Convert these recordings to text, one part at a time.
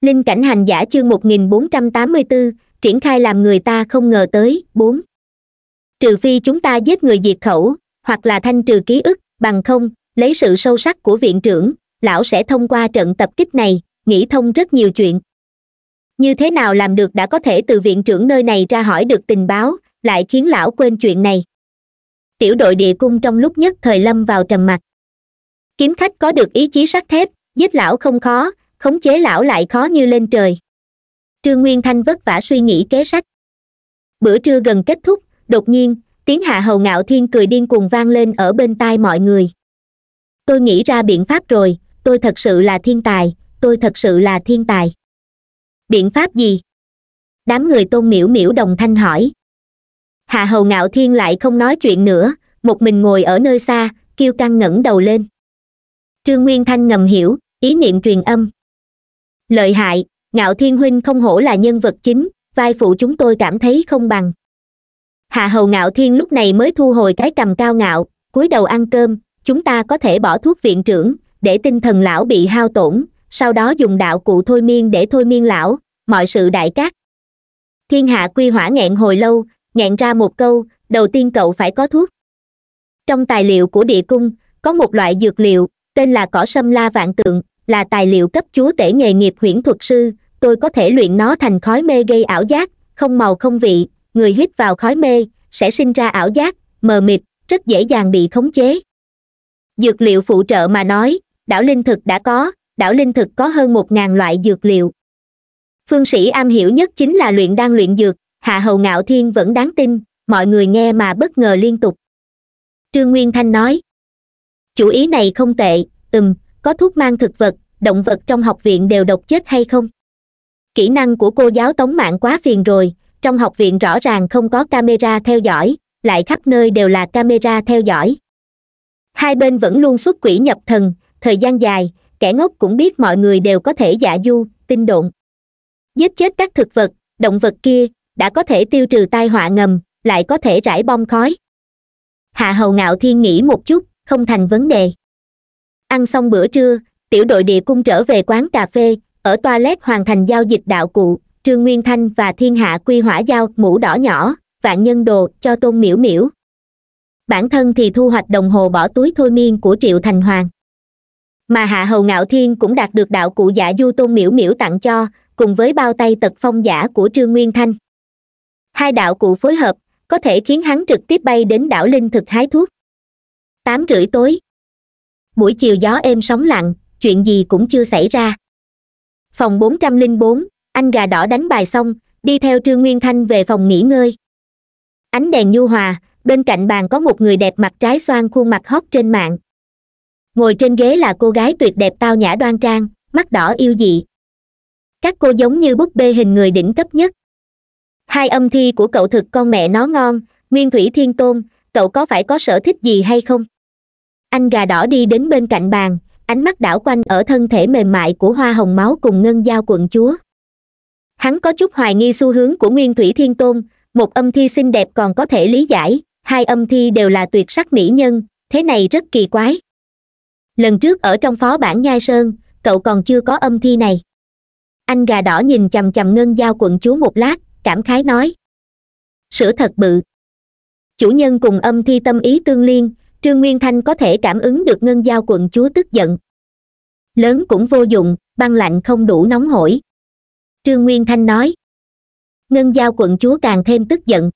linh cảnh hành giả chương 1484, triển khai làm người ta không ngờ tới bốn trừ phi chúng ta giết người diệt khẩu hoặc là thanh trừ ký ức bằng không lấy sự sâu sắc của viện trưởng lão sẽ thông qua trận tập kích này nghĩ thông rất nhiều chuyện như thế nào làm được đã có thể từ viện trưởng nơi này ra hỏi được tình báo lại khiến lão quên chuyện này tiểu đội địa cung trong lúc nhất thời lâm vào trầm mặc kiếm khách có được ý chí sắt thép giết lão không khó khống chế lão lại khó như lên trời trương nguyên thanh vất vả suy nghĩ kế sách bữa trưa gần kết thúc đột nhiên tiếng hạ hầu ngạo thiên cười điên cuồng vang lên ở bên tai mọi người tôi nghĩ ra biện pháp rồi tôi thật sự là thiên tài tôi thật sự là thiên tài biện pháp gì đám người tôn miễu miễu đồng thanh hỏi hạ hầu ngạo thiên lại không nói chuyện nữa một mình ngồi ở nơi xa kêu căng ngẩng đầu lên trương nguyên thanh ngầm hiểu ý niệm truyền âm lợi hại ngạo thiên huynh không hổ là nhân vật chính vai phụ chúng tôi cảm thấy không bằng hạ hầu ngạo thiên lúc này mới thu hồi cái cầm cao ngạo cúi đầu ăn cơm chúng ta có thể bỏ thuốc viện trưởng để tinh thần lão bị hao tổn sau đó dùng đạo cụ thôi miên để thôi miên lão mọi sự đại cát thiên hạ quy hỏa nghẹn hồi lâu nghẹn ra một câu đầu tiên cậu phải có thuốc trong tài liệu của địa cung có một loại dược liệu tên là cỏ sâm la vạn tượng là tài liệu cấp chúa tể nghề nghiệp huyễn thuật sư tôi có thể luyện nó thành khói mê gây ảo giác không màu không vị người hít vào khói mê sẽ sinh ra ảo giác mờ mịt rất dễ dàng bị khống chế dược liệu phụ trợ mà nói đảo linh thực đã có đảo linh thực có hơn một ngàn loại dược liệu phương sĩ am hiểu nhất chính là luyện đan luyện dược hạ hầu ngạo thiên vẫn đáng tin mọi người nghe mà bất ngờ liên tục trương nguyên thanh nói chủ ý này không tệ ừm có thuốc mang thực vật động vật trong học viện đều độc chết hay không kỹ năng của cô giáo tống mạng quá phiền rồi trong học viện rõ ràng không có camera theo dõi lại khắp nơi đều là camera theo dõi hai bên vẫn luôn xuất quỷ nhập thần thời gian dài kẻ ngốc cũng biết mọi người đều có thể giả du tinh độn giết chết các thực vật động vật kia đã có thể tiêu trừ tai họa ngầm lại có thể rải bom khói hạ hầu ngạo thiên nghĩ một chút không thành vấn đề ăn xong bữa trưa tiểu đội địa cung trở về quán cà phê ở toilet hoàn thành giao dịch đạo cụ trương nguyên thanh và thiên hạ quy hỏa giao mũ đỏ nhỏ vạn nhân đồ cho tôn miễu miễu bản thân thì thu hoạch đồng hồ bỏ túi thôi miên của triệu thành hoàng mà hạ hầu ngạo thiên cũng đạt được đạo cụ giả du tôn miễu miễu tặng cho cùng với bao tay tật phong giả của trương nguyên thanh hai đạo cụ phối hợp có thể khiến hắn trực tiếp bay đến đảo linh thực hái thuốc tám rưỡi tối buổi chiều gió êm sóng lặng chuyện gì cũng chưa xảy ra phòng bốn trăm linh bốn anh gà đỏ đánh bài xong đi theo trương nguyên thanh về phòng nghỉ ngơi ánh đèn nhu hòa bên cạnh bàn có một người đẹp mặt trái xoan khuôn mặt hot trên mạng ngồi trên ghế là cô gái tuyệt đẹp tao nhã đoan trang mắt đỏ yêu dị các cô giống như búp bê hình người đỉnh cấp nhất hai âm thi của cậu thực con mẹ nó ngon nguyên thủy thiên tôn cậu có phải có sở thích gì hay không anh gà đỏ đi đến bên cạnh bàn ánh mắt đảo quanh ở thân thể mềm mại của hoa hồng máu cùng ngân giao quận chúa hắn có chút hoài nghi xu hướng của nguyên thủy thiên tôn một âm thi xinh đẹp còn có thể lý giải hai âm thi đều là tuyệt sắc mỹ nhân thế này rất kỳ quái lần trước ở trong phó bản nhai sơn cậu còn chưa có âm thi này anh gà đỏ nhìn chằm chằm ngân giao quận chúa một lát cảm khái nói sữa thật bự chủ nhân cùng âm thi tâm ý tương liên trương nguyên thanh có thể cảm ứng được ngân giao quận chúa tức giận lớn cũng vô dụng băng lạnh không đủ nóng hổi trương nguyên thanh nói ngân giao quận chúa càng thêm tức giận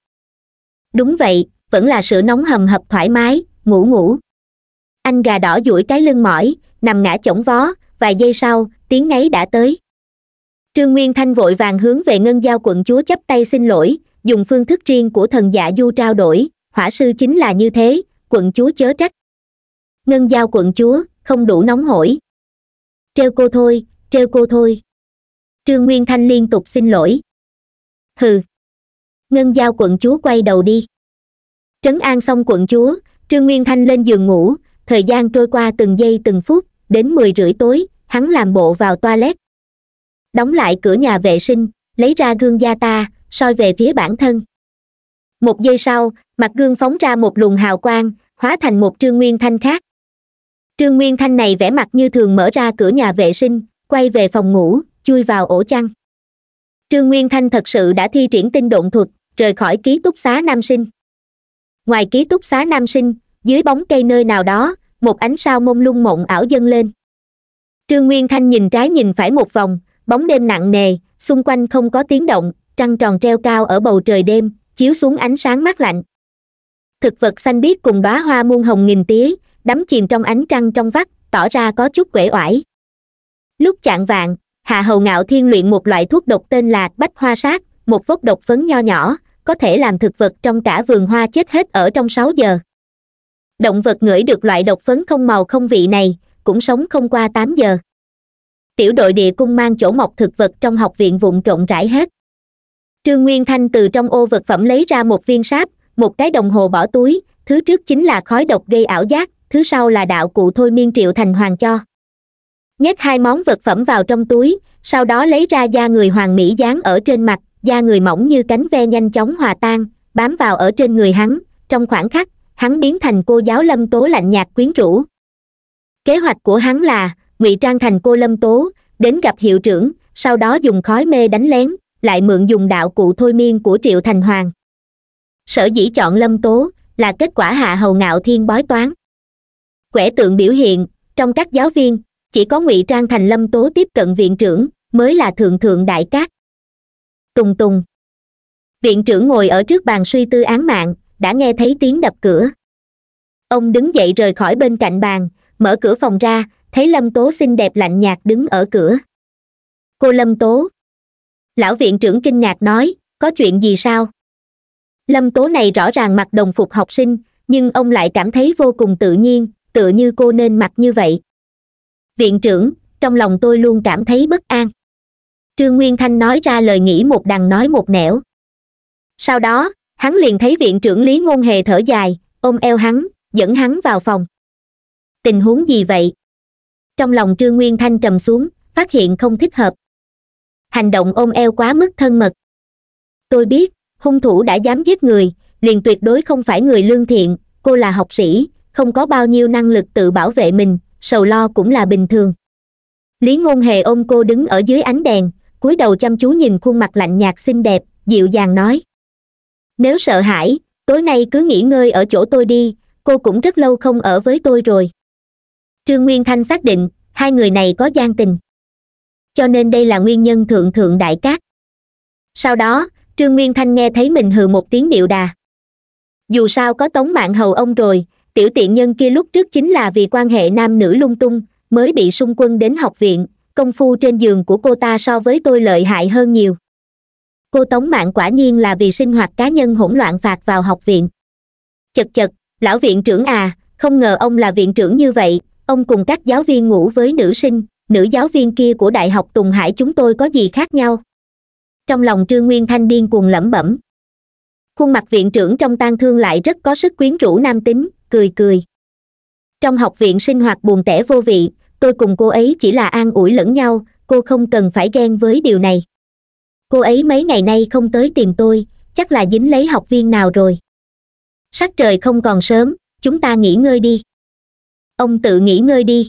đúng vậy vẫn là sự nóng hầm hập thoải mái ngủ ngủ anh gà đỏ duỗi cái lưng mỏi nằm ngã chổng vó vài giây sau tiếng ngáy đã tới trương nguyên thanh vội vàng hướng về ngân giao quận chúa chấp tay xin lỗi dùng phương thức riêng của thần dạ du trao đổi hỏa sư chính là như thế quận chúa chớ trách ngân giao quận chúa không đủ nóng hổi trêu cô thôi trêu cô thôi trương nguyên thanh liên tục xin lỗi hừ ngân giao quận chúa quay đầu đi trấn an xong quận chúa trương nguyên thanh lên giường ngủ thời gian trôi qua từng giây từng phút đến mười rưỡi tối hắn làm bộ vào toilet đóng lại cửa nhà vệ sinh lấy ra gương da ta soi về phía bản thân một giây sau mặt gương phóng ra một luồng hào quang hóa thành một trương nguyên thanh khác trương nguyên thanh này vẻ mặt như thường mở ra cửa nhà vệ sinh quay về phòng ngủ chui vào ổ chăn trương nguyên thanh thật sự đã thi triển tinh độn thuật rời khỏi ký túc xá nam sinh ngoài ký túc xá nam sinh dưới bóng cây nơi nào đó một ánh sao mông lung mộng ảo dâng lên trương nguyên thanh nhìn trái nhìn phải một vòng bóng đêm nặng nề xung quanh không có tiếng động trăng tròn treo cao ở bầu trời đêm chiếu xuống ánh sáng mát lạnh thực vật xanh biếc cùng đóa hoa muôn hồng nghìn tía đắm chìm trong ánh trăng trong vắt tỏ ra có chút uể oải lúc chạng vạn hà hầu ngạo thiên luyện một loại thuốc độc tên là bách hoa sát một vốc độc phấn nho nhỏ có thể làm thực vật trong cả vườn hoa chết hết ở trong sáu giờ động vật ngửi được loại độc phấn không màu không vị này cũng sống không qua tám giờ tiểu đội địa cung mang chỗ mọc thực vật trong học viện vụn trộn rãi hết trương nguyên thanh từ trong ô vật phẩm lấy ra một viên sáp một cái đồng hồ bỏ túi thứ trước chính là khói độc gây ảo giác thứ sau là đạo cụ thôi miên triệu thành hoàng cho nhét hai món vật phẩm vào trong túi sau đó lấy ra da người hoàng mỹ dán ở trên mặt da người mỏng như cánh ve nhanh chóng hòa tan bám vào ở trên người hắn trong khoảng khắc hắn biến thành cô giáo lâm tố lạnh nhạt quyến rũ kế hoạch của hắn là ngụy trang thành cô lâm tố đến gặp hiệu trưởng sau đó dùng khói mê đánh lén lại mượn dùng đạo cụ thôi miên của triệu thành hoàng sở dĩ chọn lâm tố là kết quả hạ hầu ngạo thiên bói toán quẻ tượng biểu hiện trong các giáo viên chỉ có ngụy trang thành lâm tố tiếp cận viện trưởng mới là thượng thượng đại cát tùng tùng viện trưởng ngồi ở trước bàn suy tư án mạng đã nghe thấy tiếng đập cửa ông đứng dậy rời khỏi bên cạnh bàn mở cửa phòng ra thấy lâm tố xinh đẹp lạnh nhạt đứng ở cửa cô lâm tố lão viện trưởng kinh ngạc nói có chuyện gì sao lâm tố này rõ ràng mặc đồng phục học sinh nhưng ông lại cảm thấy vô cùng tự nhiên tựa như cô nên mặc như vậy viện trưởng trong lòng tôi luôn cảm thấy bất an trương nguyên thanh nói ra lời nghĩ một đằng nói một nẻo sau đó hắn liền thấy viện trưởng lý ngôn hề thở dài ôm eo hắn dẫn hắn vào phòng tình huống gì vậy trong lòng trương nguyên thanh trầm xuống phát hiện không thích hợp hành động ôm eo quá mức thân mật tôi biết hung thủ đã dám giết người liền tuyệt đối không phải người lương thiện cô là học sĩ không có bao nhiêu năng lực tự bảo vệ mình sầu lo cũng là bình thường lý ngôn hề ôm cô đứng ở dưới ánh đèn cúi đầu chăm chú nhìn khuôn mặt lạnh nhạt xinh đẹp dịu dàng nói nếu sợ hãi tối nay cứ nghỉ ngơi ở chỗ tôi đi cô cũng rất lâu không ở với tôi rồi trương nguyên thanh xác định hai người này có gian tình cho nên đây là nguyên nhân thượng thượng đại cát sau đó trương nguyên thanh nghe thấy mình hừ một tiếng điệu đà dù sao có tống mạng hầu ông rồi tiểu tiện nhân kia lúc trước chính là vì quan hệ nam nữ lung tung mới bị xung quân đến học viện công phu trên giường của cô ta so với tôi lợi hại hơn nhiều cô tống mạng quả nhiên là vì sinh hoạt cá nhân hỗn loạn phạt vào học viện chật chật lão viện trưởng à không ngờ ông là viện trưởng như vậy ông cùng các giáo viên ngủ với nữ sinh nữ giáo viên kia của đại học tùng hải chúng tôi có gì khác nhau trong lòng trương nguyên thanh điên cuồng lẩm bẩm khuôn mặt viện trưởng trong tang thương lại rất có sức quyến rũ nam tính cười cười trong học viện sinh hoạt buồn tẻ vô vị tôi cùng cô ấy chỉ là an ủi lẫn nhau cô không cần phải ghen với điều này cô ấy mấy ngày nay không tới tìm tôi chắc là dính lấy học viên nào rồi sắc trời không còn sớm chúng ta nghỉ ngơi đi ông tự nghỉ ngơi đi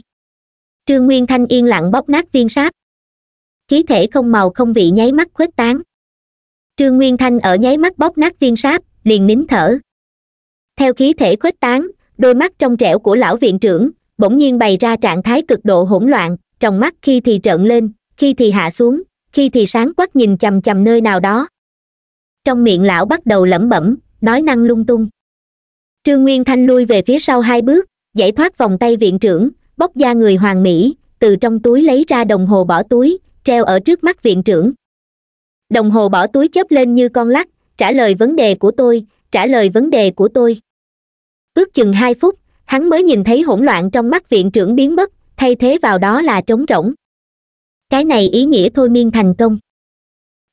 trương nguyên thanh yên lặng bóc nát viên sáp khí thể không màu không vị nháy mắt khuếch tán trương nguyên thanh ở nháy mắt bóp nát viên sáp liền nín thở theo khí thể khuếch tán đôi mắt trong trẻo của lão viện trưởng bỗng nhiên bày ra trạng thái cực độ hỗn loạn trong mắt khi thì trợn lên khi thì hạ xuống khi thì sáng quắc nhìn chầm chầm nơi nào đó trong miệng lão bắt đầu lẩm bẩm nói năng lung tung trương nguyên thanh lui về phía sau hai bước giải thoát vòng tay viện trưởng bóc da người hoàng mỹ từ trong túi lấy ra đồng hồ bỏ túi treo ở trước mắt viện trưởng đồng hồ bỏ túi chớp lên như con lắc trả lời vấn đề của tôi trả lời vấn đề của tôi ước chừng hai phút hắn mới nhìn thấy hỗn loạn trong mắt viện trưởng biến mất thay thế vào đó là trống rỗng cái này ý nghĩa thôi miên thành công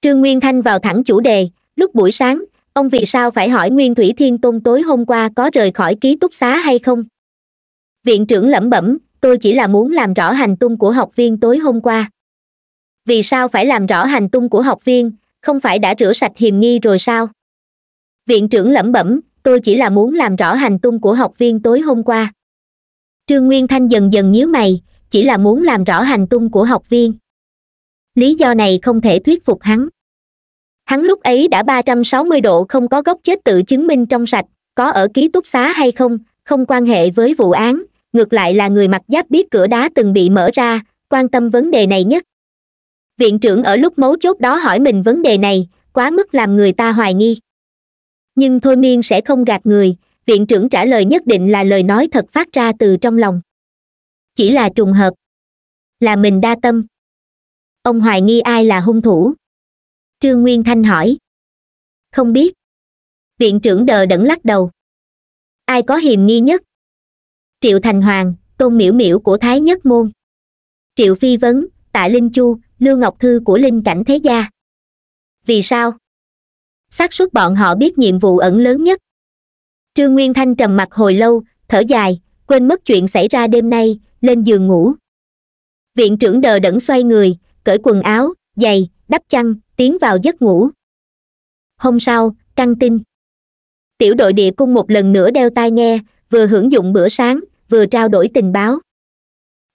trương nguyên thanh vào thẳng chủ đề lúc buổi sáng ông vì sao phải hỏi nguyên thủy thiên tôn tối hôm qua có rời khỏi ký túc xá hay không viện trưởng lẩm bẩm tôi chỉ là muốn làm rõ hành tung của học viên tối hôm qua vì sao phải làm rõ hành tung của học viên không phải đã rửa sạch hiềm nghi rồi sao viện trưởng lẩm bẩm tôi chỉ là muốn làm rõ hành tung của học viên tối hôm qua trương nguyên thanh dần dần nhíu mày chỉ là muốn làm rõ hành tung của học viên lý do này không thể thuyết phục hắn hắn lúc ấy đã ba trăm sáu mươi độ không có gốc chết tự chứng minh trong sạch có ở ký túc xá hay không không quan hệ với vụ án ngược lại là người mặc giáp biết cửa đá từng bị mở ra quan tâm vấn đề này nhất viện trưởng ở lúc mấu chốt đó hỏi mình vấn đề này quá mức làm người ta hoài nghi nhưng thôi miên sẽ không gạt người viện trưởng trả lời nhất định là lời nói thật phát ra từ trong lòng chỉ là trùng hợp là mình đa tâm ông hoài nghi ai là hung thủ trương nguyên thanh hỏi không biết viện trưởng đờ đẫn lắc đầu ai có hiềm nghi nhất triệu thành hoàng tôn miễu miễu của thái nhất môn triệu phi vấn tạ linh chu lưu ngọc thư của linh cảnh thế gia vì sao xác suất bọn họ biết nhiệm vụ ẩn lớn nhất trương nguyên thanh trầm mặt hồi lâu thở dài quên mất chuyện xảy ra đêm nay lên giường ngủ viện trưởng đờ đẫn xoay người cởi quần áo giày đắp chăn tiến vào giấc ngủ hôm sau căng tin tiểu đội địa cung một lần nữa đeo tai nghe vừa hưởng dụng bữa sáng vừa trao đổi tình báo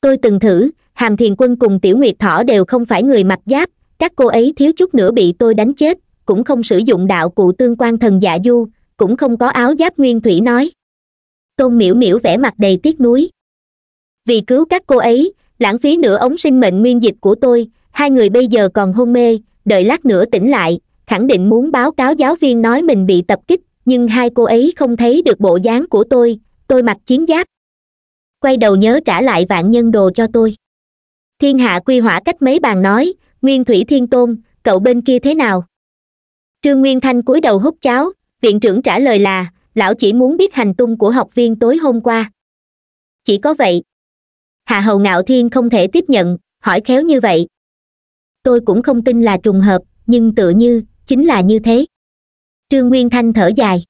tôi từng thử hàm thiền quân cùng tiểu nguyệt thỏ đều không phải người mặc giáp các cô ấy thiếu chút nữa bị tôi đánh chết cũng không sử dụng đạo cụ tương quan thần dạ du cũng không có áo giáp nguyên thủy nói tôn miễu miễu vẻ mặt đầy tiếc nuối vì cứu các cô ấy lãng phí nửa ống sinh mệnh nguyên dịch của tôi hai người bây giờ còn hôn mê đợi lát nữa tỉnh lại khẳng định muốn báo cáo giáo viên nói mình bị tập kích nhưng hai cô ấy không thấy được bộ dáng của tôi tôi mặc chiến giáp quay đầu nhớ trả lại vạn nhân đồ cho tôi thiên hạ quy hỏa cách mấy bàn nói nguyên thủy thiên tôn cậu bên kia thế nào trương nguyên thanh cúi đầu hút cháo viện trưởng trả lời là lão chỉ muốn biết hành tung của học viên tối hôm qua chỉ có vậy hạ hầu ngạo thiên không thể tiếp nhận hỏi khéo như vậy tôi cũng không tin là trùng hợp nhưng tựa như chính là như thế trương nguyên thanh thở dài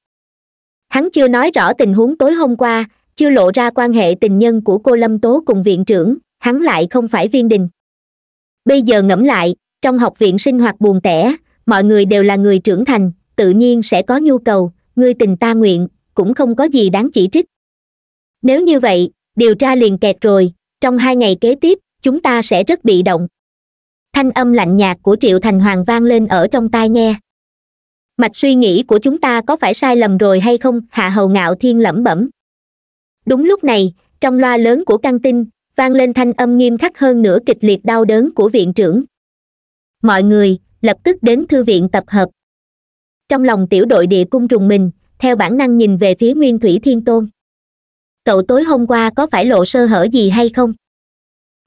hắn chưa nói rõ tình huống tối hôm qua chưa lộ ra quan hệ tình nhân của cô lâm tố cùng viện trưởng hắn lại không phải viên đình bây giờ ngẫm lại trong học viện sinh hoạt buồn tẻ mọi người đều là người trưởng thành tự nhiên sẽ có nhu cầu ngươi tình ta nguyện cũng không có gì đáng chỉ trích nếu như vậy điều tra liền kẹt rồi trong hai ngày kế tiếp chúng ta sẽ rất bị động thanh âm lạnh nhạt của triệu thành hoàng vang lên ở trong tai nghe mạch suy nghĩ của chúng ta có phải sai lầm rồi hay không hạ hầu ngạo thiên lẩm bẩm đúng lúc này trong loa lớn của căng tin vang lên thanh âm nghiêm khắc hơn nửa kịch liệt đau đớn của viện trưởng mọi người lập tức đến thư viện tập hợp trong lòng tiểu đội địa cung trùng mình theo bản năng nhìn về phía nguyên thủy thiên tôn cậu tối hôm qua có phải lộ sơ hở gì hay không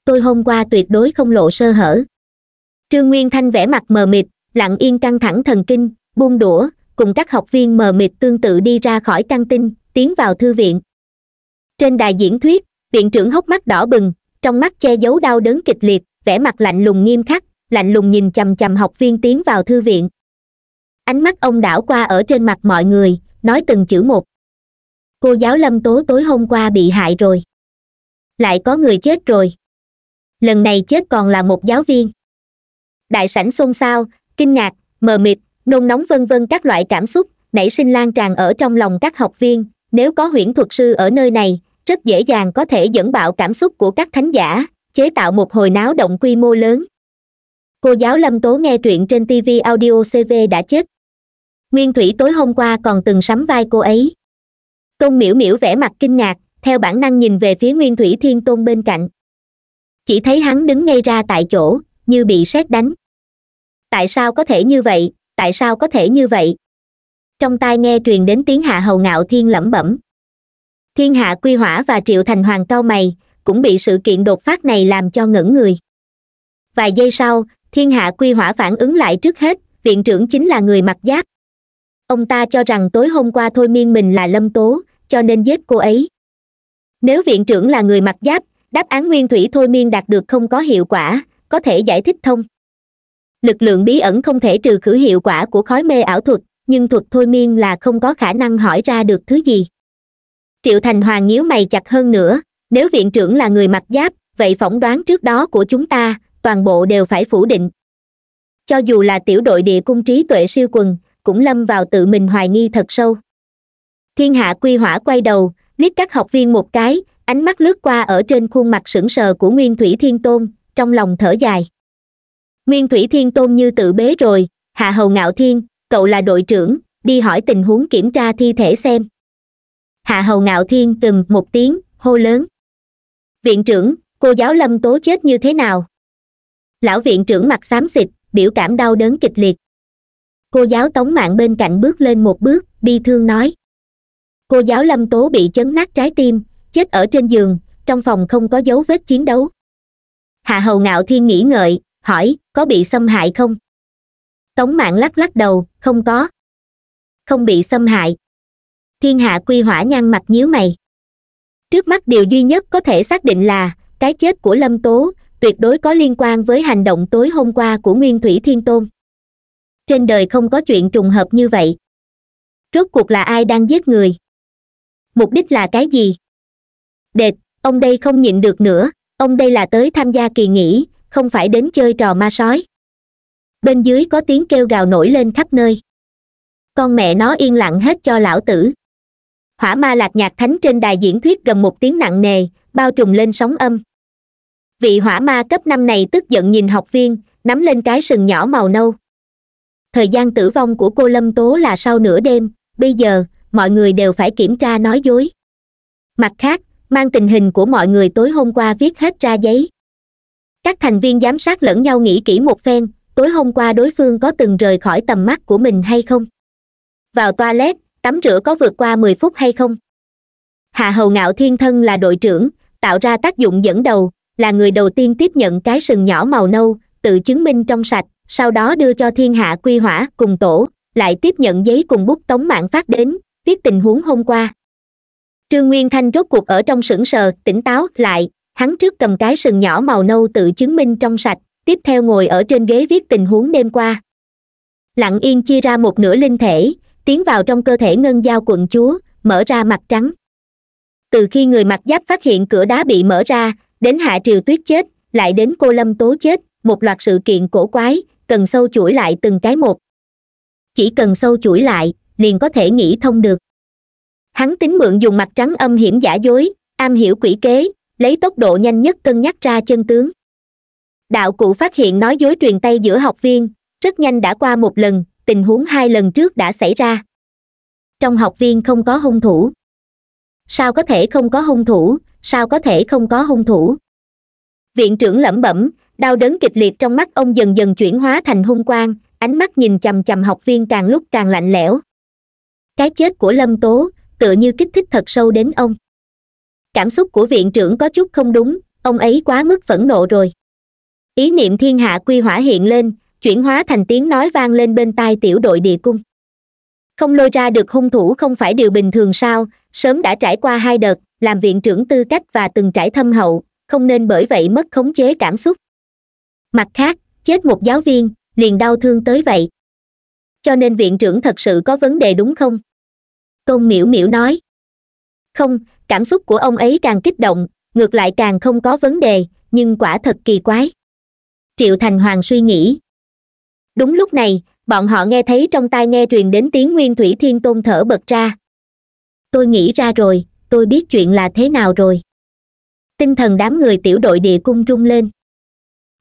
tôi hôm qua tuyệt đối không lộ sơ hở trương nguyên thanh vẻ mặt mờ mịt lặng yên căng thẳng thần kinh buông đũa cùng các học viên mờ mịt tương tự đi ra khỏi căng tin tiến vào thư viện trên đài diễn thuyết viện trưởng hốc mắt đỏ bừng trong mắt che giấu đau đớn kịch liệt vẻ mặt lạnh lùng nghiêm khắc lạnh lùng nhìn chằm chằm học viên tiến vào thư viện ánh mắt ông đảo qua ở trên mặt mọi người nói từng chữ một cô giáo lâm tố tối hôm qua bị hại rồi lại có người chết rồi lần này chết còn là một giáo viên đại sảnh xôn xao kinh ngạc mờ mịt nôn nóng vân vân các loại cảm xúc nảy sinh lan tràn ở trong lòng các học viên nếu có huyễn thuật sư ở nơi này rất dễ dàng có thể dẫn bạo cảm xúc của các thánh giả chế tạo một hồi náo động quy mô lớn cô giáo lâm tố nghe truyện trên tv audio cv đã chết nguyên thủy tối hôm qua còn từng sắm vai cô ấy tôn miểu miểu vẻ mặt kinh ngạc theo bản năng nhìn về phía nguyên thủy thiên tôn bên cạnh chỉ thấy hắn đứng ngay ra tại chỗ như bị sét đánh tại sao có thể như vậy tại sao có thể như vậy trong tai nghe truyền đến tiếng hạ hầu ngạo thiên lẩm bẩm thiên hạ quy hỏa và triệu thành hoàng cao mày cũng bị sự kiện đột phát này làm cho ngẩn người vài giây sau thiên hạ quy hỏa phản ứng lại trước hết viện trưởng chính là người mặc giáp ông ta cho rằng tối hôm qua thôi miên mình là lâm tố cho nên giết cô ấy nếu viện trưởng là người mặc giáp đáp án nguyên thủy thôi miên đạt được không có hiệu quả có thể giải thích thông lực lượng bí ẩn không thể trừ khử hiệu quả của khói mê ảo thuật nhưng thuật thôi miên là không có khả năng hỏi ra được thứ gì triệu thành hoàng nhíu mày chặt hơn nữa nếu viện trưởng là người mặc giáp vậy phỏng đoán trước đó của chúng ta toàn bộ đều phải phủ định cho dù là tiểu đội địa cung trí tuệ siêu quần cũng lâm vào tự mình hoài nghi thật sâu thiên hạ quy hỏa quay đầu liếc các học viên một cái ánh mắt lướt qua ở trên khuôn mặt sững sờ của nguyên thủy thiên tôn trong lòng thở dài nguyên thủy thiên tôn như tự bế rồi hạ hầu ngạo thiên cậu là đội trưởng đi hỏi tình huống kiểm tra thi thể xem hạ hầu ngạo thiên từng một tiếng hô lớn viện trưởng cô giáo lâm tố chết như thế nào lão viện trưởng mặt xám xịt biểu cảm đau đớn kịch liệt cô giáo tống mạng bên cạnh bước lên một bước bi thương nói cô giáo lâm tố bị chấn nát trái tim chết ở trên giường trong phòng không có dấu vết chiến đấu hạ hầu ngạo thiên nghĩ ngợi hỏi có bị xâm hại không tống mạng lắc lắc đầu không có không bị xâm hại thiên hạ quy hỏa nhăn mặt nhíu mày trước mắt điều duy nhất có thể xác định là cái chết của lâm tố tuyệt đối có liên quan với hành động tối hôm qua của nguyên thủy thiên tôn trên đời không có chuyện trùng hợp như vậy rốt cuộc là ai đang giết người mục đích là cái gì đệt ông đây không nhịn được nữa ông đây là tới tham gia kỳ nghỉ không phải đến chơi trò ma sói bên dưới có tiếng kêu gào nổi lên khắp nơi con mẹ nó yên lặng hết cho lão tử hỏa ma lạc nhạc thánh trên đài diễn thuyết gần một tiếng nặng nề bao trùm lên sóng âm vị hỏa ma cấp năm này tức giận nhìn học viên nắm lên cái sừng nhỏ màu nâu thời gian tử vong của cô lâm tố là sau nửa đêm bây giờ mọi người đều phải kiểm tra nói dối mặt khác mang tình hình của mọi người tối hôm qua viết hết ra giấy các thành viên giám sát lẫn nhau nghĩ kỹ một phen tối hôm qua đối phương có từng rời khỏi tầm mắt của mình hay không vào toilet tắm rửa có vượt qua mười phút hay không hạ hầu ngạo thiên thân là đội trưởng tạo ra tác dụng dẫn đầu là người đầu tiên tiếp nhận cái sừng nhỏ màu nâu tự chứng minh trong sạch sau đó đưa cho thiên hạ quy hỏa cùng tổ lại tiếp nhận giấy cùng bút tống mạng phát đến viết tình huống hôm qua trương nguyên thanh rốt cuộc ở trong sững sờ tỉnh táo lại hắn trước cầm cái sừng nhỏ màu nâu tự chứng minh trong sạch tiếp theo ngồi ở trên ghế viết tình huống đêm qua lặng yên chia ra một nửa linh thể tiến vào trong cơ thể ngân giao quận chúa mở ra mặt trắng từ khi người mặc giáp phát hiện cửa đá bị mở ra đến hạ triều tuyết chết lại đến cô lâm tố chết một loạt sự kiện cổ quái cần sâu chuỗi lại từng cái một chỉ cần sâu chuỗi lại liền có thể nghĩ thông được hắn tính mượn dùng mặt trắng âm hiểm giả dối am hiểu quỷ kế lấy tốc độ nhanh nhất cân nhắc ra chân tướng đạo cụ phát hiện nói dối truyền tay giữa học viên rất nhanh đã qua một lần tình huống hai lần trước đã xảy ra trong học viên không có hung thủ sao có thể không có hung thủ sao có thể không có hung thủ viện trưởng lẩm bẩm đau đớn kịch liệt trong mắt ông dần dần chuyển hóa thành hung quang ánh mắt nhìn chằm chằm học viên càng lúc càng lạnh lẽo cái chết của lâm tố tựa như kích thích thật sâu đến ông cảm xúc của viện trưởng có chút không đúng ông ấy quá mức phẫn nộ rồi ý niệm thiên hạ quy hỏa hiện lên chuyển hóa thành tiếng nói vang lên bên tai tiểu đội địa cung không lôi ra được hung thủ không phải điều bình thường sao sớm đã trải qua hai đợt làm viện trưởng tư cách và từng trải thâm hậu không nên bởi vậy mất khống chế cảm xúc mặt khác chết một giáo viên liền đau thương tới vậy cho nên viện trưởng thật sự có vấn đề đúng không tôn miễu miễu nói không cảm xúc của ông ấy càng kích động ngược lại càng không có vấn đề nhưng quả thật kỳ quái triệu thành hoàng suy nghĩ đúng lúc này bọn họ nghe thấy trong tai nghe truyền đến tiếng nguyên thủy thiên tôn thở bật ra tôi nghĩ ra rồi tôi biết chuyện là thế nào rồi tinh thần đám người tiểu đội địa cung rung lên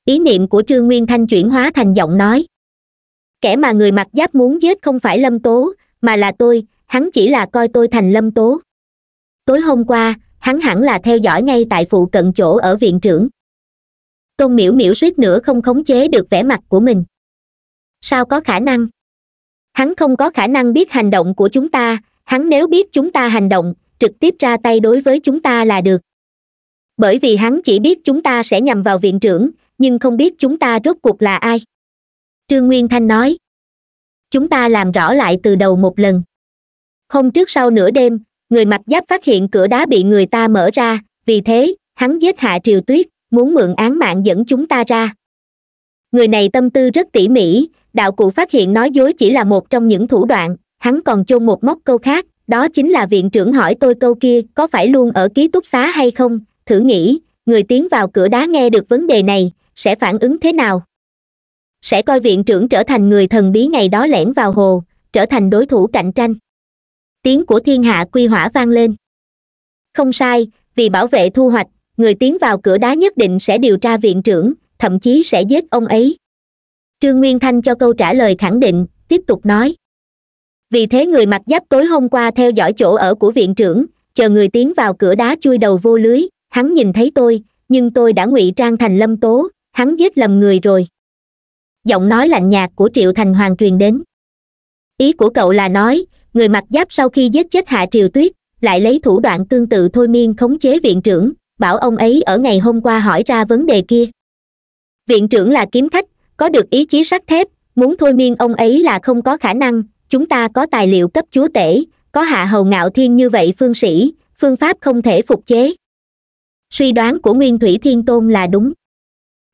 ý niệm của trương nguyên thanh chuyển hóa thành giọng nói kẻ mà người mặc giáp muốn giết không phải lâm tố mà là tôi hắn chỉ là coi tôi thành lâm tố tối hôm qua hắn hẳn là theo dõi ngay tại phụ cận chỗ ở viện trưởng tôn miễu miễu suýt nữa không khống chế được vẻ mặt của mình sao có khả năng hắn không có khả năng biết hành động của chúng ta hắn nếu biết chúng ta hành động trực tiếp ra tay đối với chúng ta là được bởi vì hắn chỉ biết chúng ta sẽ nhằm vào viện trưởng nhưng không biết chúng ta rốt cuộc là ai trương nguyên thanh nói chúng ta làm rõ lại từ đầu một lần hôm trước sau nửa đêm người mặc giáp phát hiện cửa đá bị người ta mở ra vì thế hắn giết hạ triều tuyết muốn mượn án mạng dẫn chúng ta ra người này tâm tư rất tỉ mỉ đạo cụ phát hiện nói dối chỉ là một trong những thủ đoạn hắn còn chôn một móc câu khác đó chính là viện trưởng hỏi tôi câu kia có phải luôn ở ký túc xá hay không thử nghĩ người tiến vào cửa đá nghe được vấn đề này sẽ phản ứng thế nào sẽ coi viện trưởng trở thành người thần bí ngày đó lẻn vào hồ trở thành đối thủ cạnh tranh tiếng của thiên hạ quy hỏa vang lên không sai vì bảo vệ thu hoạch người tiến vào cửa đá nhất định sẽ điều tra viện trưởng thậm chí sẽ giết ông ấy trương nguyên thanh cho câu trả lời khẳng định tiếp tục nói vì thế người mặc giáp tối hôm qua theo dõi chỗ ở của viện trưởng chờ người tiến vào cửa đá chui đầu vô lưới hắn nhìn thấy tôi nhưng tôi đã ngụy trang thành lâm tố hắn giết lầm người rồi giọng nói lạnh nhạt của triệu thành hoàng truyền đến ý của cậu là nói người mặc giáp sau khi giết chết hạ triều tuyết lại lấy thủ đoạn tương tự thôi miên khống chế viện trưởng bảo ông ấy ở ngày hôm qua hỏi ra vấn đề kia viện trưởng là kiếm khách có được ý chí sắt thép muốn thôi miên ông ấy là không có khả năng chúng ta có tài liệu cấp chúa tể có hạ hầu ngạo thiên như vậy phương sĩ phương pháp không thể phục chế suy đoán của nguyên thủy thiên tôn là đúng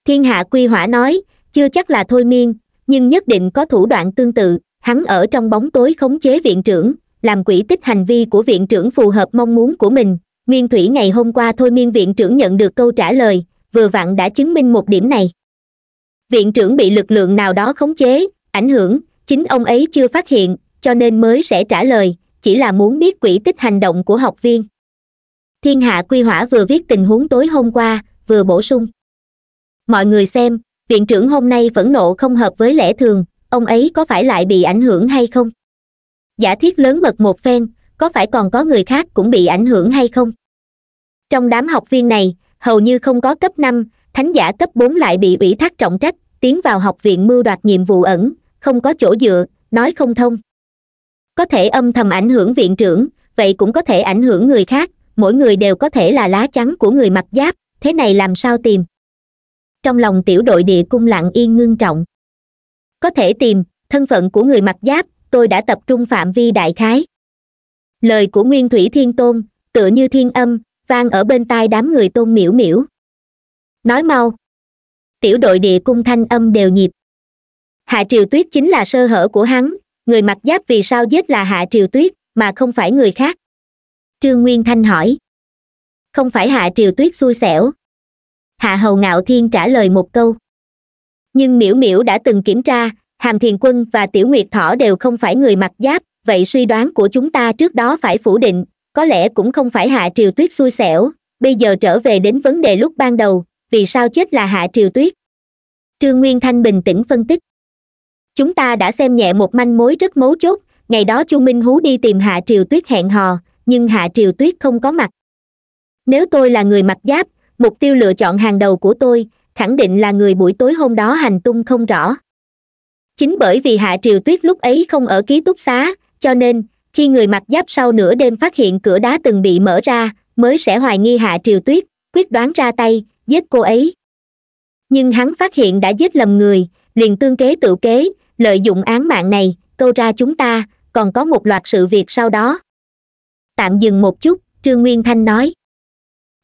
thiên hạ quy hỏa nói chưa chắc là thôi miên nhưng nhất định có thủ đoạn tương tự hắn ở trong bóng tối khống chế viện trưởng làm quỷ tích hành vi của viện trưởng phù hợp mong muốn của mình nguyên thủy ngày hôm qua thôi miên viện trưởng nhận được câu trả lời vừa vặn đã chứng minh một điểm này viện trưởng bị lực lượng nào đó khống chế ảnh hưởng chính ông ấy chưa phát hiện cho nên mới sẽ trả lời chỉ là muốn biết quỹ tích hành động của học viên thiên hạ quy hỏa vừa viết tình huống tối hôm qua vừa bổ sung mọi người xem viện trưởng hôm nay phẫn nộ không hợp với lẽ thường ông ấy có phải lại bị ảnh hưởng hay không giả thiết lớn mật một phen có phải còn có người khác cũng bị ảnh hưởng hay không trong đám học viên này hầu như không có cấp năm thánh giả cấp bốn lại bị ủy thác trọng trách tiến vào học viện mưu đoạt nhiệm vụ ẩn không có chỗ dựa nói không thông có thể âm thầm ảnh hưởng viện trưởng vậy cũng có thể ảnh hưởng người khác mỗi người đều có thể là lá chắn của người mặc giáp thế này làm sao tìm trong lòng tiểu đội địa cung lặng yên ngưng trọng có thể tìm thân phận của người mặc giáp tôi đã tập trung phạm vi đại khái lời của nguyên thủy thiên tôn tựa như thiên âm vang ở bên tai đám người tôn miễu miễu nói mau tiểu đội địa cung thanh âm đều nhịp hạ triều tuyết chính là sơ hở của hắn người mặc giáp vì sao giết là hạ triều tuyết mà không phải người khác trương nguyên thanh hỏi không phải hạ triều tuyết xui xẻo hạ hầu ngạo thiên trả lời một câu nhưng miễu miễu đã từng kiểm tra hàm thiền quân và tiểu nguyệt thỏ đều không phải người mặc giáp vậy suy đoán của chúng ta trước đó phải phủ định có lẽ cũng không phải hạ triều tuyết xui xẻo bây giờ trở về đến vấn đề lúc ban đầu vì sao chết là hạ triều tuyết trương nguyên thanh bình tĩnh phân tích chúng ta đã xem nhẹ một manh mối rất mấu chốt ngày đó chu minh hú đi tìm hạ triều tuyết hẹn hò nhưng hạ triều tuyết không có mặt nếu tôi là người mặc giáp mục tiêu lựa chọn hàng đầu của tôi khẳng định là người buổi tối hôm đó hành tung không rõ chính bởi vì hạ triều tuyết lúc ấy không ở ký túc xá cho nên khi người mặc giáp sau nửa đêm phát hiện cửa đá từng bị mở ra mới sẽ hoài nghi hạ triều tuyết quyết đoán ra tay giết cô ấy nhưng hắn phát hiện đã giết lầm người liền tương kế tự kế lợi dụng án mạng này câu ra chúng ta còn có một loạt sự việc sau đó tạm dừng một chút trương nguyên thanh nói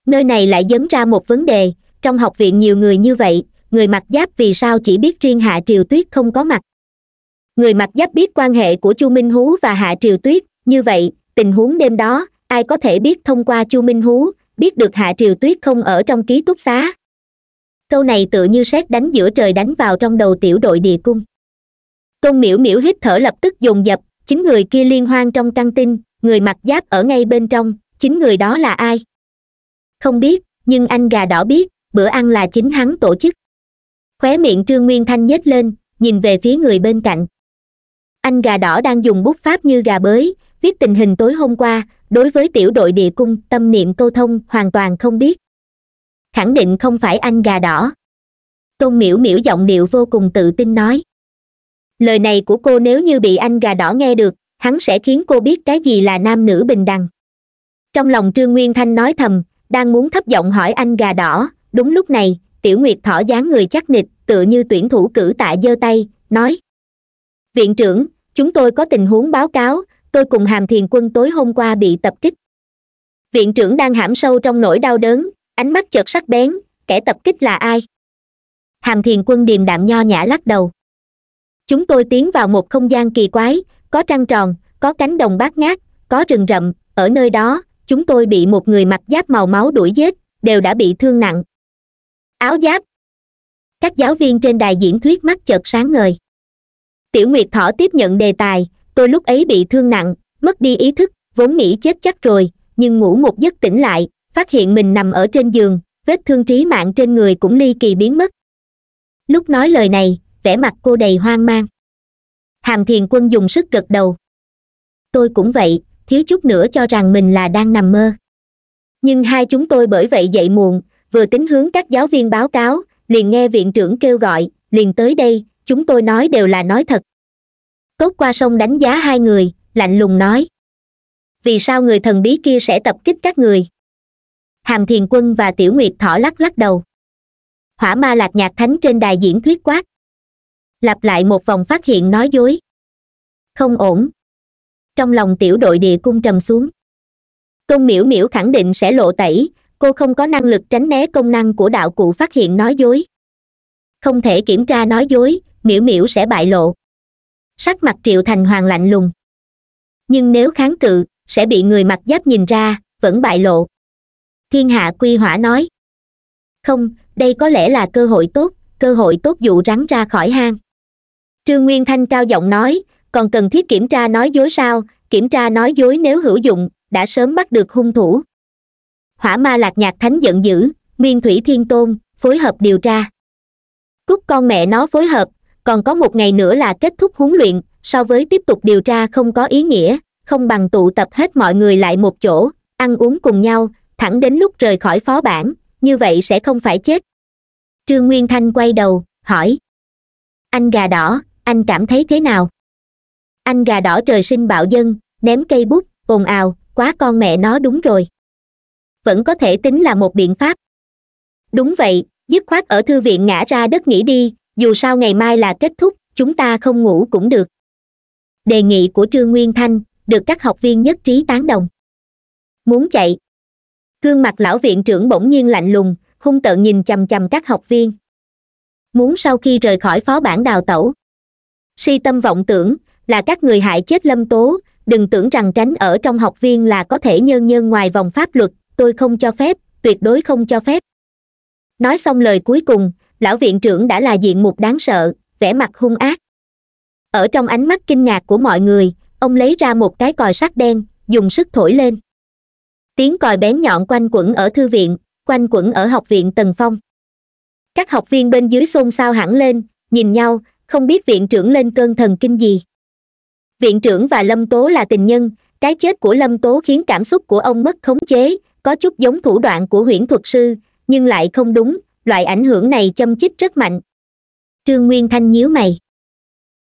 nơi này lại dấn ra một vấn đề trong học viện nhiều người như vậy người mặc giáp vì sao chỉ biết riêng hạ triều tuyết không có mặt người mặc giáp biết quan hệ của chu minh hú và hạ triều tuyết như vậy tình huống đêm đó ai có thể biết thông qua chu minh hú biết được hạ triều tuyết không ở trong ký túc xá câu này tự như sét đánh giữa trời đánh vào trong đầu tiểu đội địa cung tôn miễu miễu hít thở lập tức dồn dập chính người kia liên hoan trong căng tin người mặc giáp ở ngay bên trong chính người đó là ai không biết nhưng anh gà đỏ biết bữa ăn là chính hắn tổ chức khóe miệng trương nguyên thanh nhếch lên nhìn về phía người bên cạnh anh gà đỏ đang dùng bút pháp như gà bới viết tình hình tối hôm qua đối với tiểu đội địa cung tâm niệm câu thông hoàn toàn không biết khẳng định không phải anh gà đỏ tôn miễu miễu giọng điệu vô cùng tự tin nói lời này của cô nếu như bị anh gà đỏ nghe được hắn sẽ khiến cô biết cái gì là nam nữ bình đẳng trong lòng trương nguyên thanh nói thầm đang muốn thấp giọng hỏi anh gà đỏ đúng lúc này tiểu nguyệt thỏ dáng người chắc nịch tựa như tuyển thủ cử tạ giơ tay nói viện trưởng chúng tôi có tình huống báo cáo tôi cùng hàm thiền quân tối hôm qua bị tập kích viện trưởng đang hãm sâu trong nỗi đau đớn ánh mắt chợt sắc bén kẻ tập kích là ai hàm thiền quân điềm đạm nho nhã lắc đầu chúng tôi tiến vào một không gian kỳ quái có trăng tròn có cánh đồng bát ngát có rừng rậm ở nơi đó chúng tôi bị một người mặc giáp màu máu đuổi giết đều đã bị thương nặng áo giáp các giáo viên trên đài diễn thuyết mắt chợt sáng ngời tiểu nguyệt thỏ tiếp nhận đề tài tôi lúc ấy bị thương nặng mất đi ý thức vốn nghĩ chết chắc rồi nhưng ngủ một giấc tỉnh lại phát hiện mình nằm ở trên giường vết thương trí mạng trên người cũng ly kỳ biến mất lúc nói lời này vẻ mặt cô đầy hoang mang hàm thiền quân dùng sức gật đầu tôi cũng vậy thiếu chút nữa cho rằng mình là đang nằm mơ nhưng hai chúng tôi bởi vậy dậy muộn vừa tính hướng các giáo viên báo cáo liền nghe viện trưởng kêu gọi liền tới đây chúng tôi nói đều là nói thật Cốt qua sông đánh giá hai người lạnh lùng nói vì sao người thần bí kia sẽ tập kích các người hàm thiền quân và tiểu nguyệt thỏ lắc lắc đầu hỏa ma lạc nhạc thánh trên đài diễn thuyết quát lặp lại một vòng phát hiện nói dối không ổn trong lòng tiểu đội địa cung trầm xuống tôn miễu miễu khẳng định sẽ lộ tẩy cô không có năng lực tránh né công năng của đạo cụ phát hiện nói dối không thể kiểm tra nói dối miễu miễu sẽ bại lộ sắc mặt triệu thành hoàng lạnh lùng nhưng nếu kháng cự sẽ bị người mặc giáp nhìn ra vẫn bại lộ thiên hạ quy hỏa nói không đây có lẽ là cơ hội tốt cơ hội tốt dụ rắn ra khỏi hang trương nguyên thanh cao giọng nói còn cần thiết kiểm tra nói dối sao kiểm tra nói dối nếu hữu dụng đã sớm bắt được hung thủ hỏa ma lạc nhạc thánh giận dữ nguyên thủy thiên tôn phối hợp điều tra cúc con mẹ nó phối hợp còn có một ngày nữa là kết thúc huấn luyện so với tiếp tục điều tra không có ý nghĩa không bằng tụ tập hết mọi người lại một chỗ ăn uống cùng nhau thẳng đến lúc rời khỏi phó bản như vậy sẽ không phải chết trương nguyên thanh quay đầu hỏi anh gà đỏ anh cảm thấy thế nào anh gà đỏ trời sinh bạo dân ném cây bút ồn ào quá con mẹ nó đúng rồi vẫn có thể tính là một biện pháp đúng vậy dứt khoát ở thư viện ngã ra đất nghỉ đi dù sao ngày mai là kết thúc chúng ta không ngủ cũng được đề nghị của trương nguyên thanh được các học viên nhất trí tán đồng muốn chạy gương mặt lão viện trưởng bỗng nhiên lạnh lùng hung tợn nhìn chằm chằm các học viên muốn sau khi rời khỏi phó bản đào tẩu si tâm vọng tưởng là các người hại chết lâm tố đừng tưởng rằng tránh ở trong học viên là có thể nhơn nhơn ngoài vòng pháp luật tôi không cho phép tuyệt đối không cho phép nói xong lời cuối cùng lão viện trưởng đã là diện mục đáng sợ vẻ mặt hung ác ở trong ánh mắt kinh ngạc của mọi người ông lấy ra một cái còi sắt đen dùng sức thổi lên tiếng còi bén nhọn quanh quẩn ở thư viện quanh quẩn ở học viện tần phong các học viên bên dưới xôn xao hẳn lên nhìn nhau không biết viện trưởng lên cơn thần kinh gì viện trưởng và lâm tố là tình nhân cái chết của lâm tố khiến cảm xúc của ông mất khống chế có chút giống thủ đoạn của huyễn thuật sư nhưng lại không đúng loại ảnh hưởng này châm chích rất mạnh trương nguyên thanh nhíu mày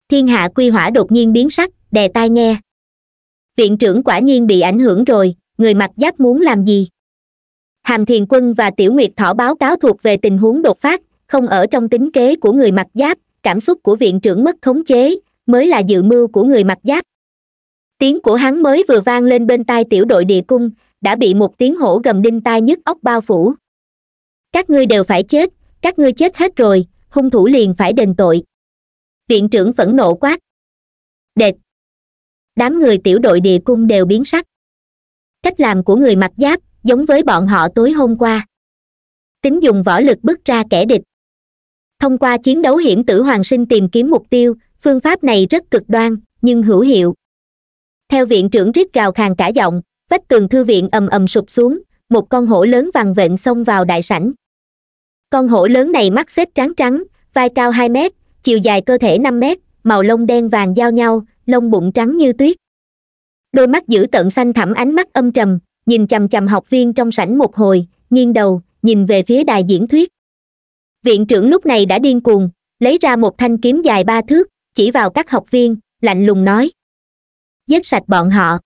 thiên hạ quy hỏa đột nhiên biến sắc đè tai nghe viện trưởng quả nhiên bị ảnh hưởng rồi người mặc giáp muốn làm gì hàm thiền quân và tiểu nguyệt thỏ báo cáo thuộc về tình huống đột phát không ở trong tính kế của người mặc giáp cảm xúc của viện trưởng mất khống chế mới là dự mưu của người mặc giáp tiếng của hắn mới vừa vang lên bên tai tiểu đội địa cung đã bị một tiếng hổ gầm đinh tai nhức óc bao phủ các ngươi đều phải chết các ngươi chết hết rồi hung thủ liền phải đền tội viện trưởng phẫn nộ quát đệt đám người tiểu đội địa cung đều biến sắc cách làm của người mặc giáp giống với bọn họ tối hôm qua tính dùng võ lực bước ra kẻ địch thông qua chiến đấu hiểm tử hoàng sinh tìm kiếm mục tiêu phương pháp này rất cực đoan nhưng hữu hiệu theo viện trưởng rít gào khàn cả giọng vách tường thư viện ầm ầm sụp xuống một con hổ lớn vằn vện xông vào đại sảnh con hổ lớn này mắt xếp trắng trắng vai cao hai mét chiều dài cơ thể năm mét màu lông đen vàng giao nhau lông bụng trắng như tuyết đôi mắt giữ tận xanh thẳm ánh mắt âm trầm nhìn chầm chầm học viên trong sảnh một hồi nghiêng đầu nhìn về phía đài diễn thuyết viện trưởng lúc này đã điên cuồng lấy ra một thanh kiếm dài ba thước chỉ vào các học viên lạnh lùng nói giết sạch bọn họ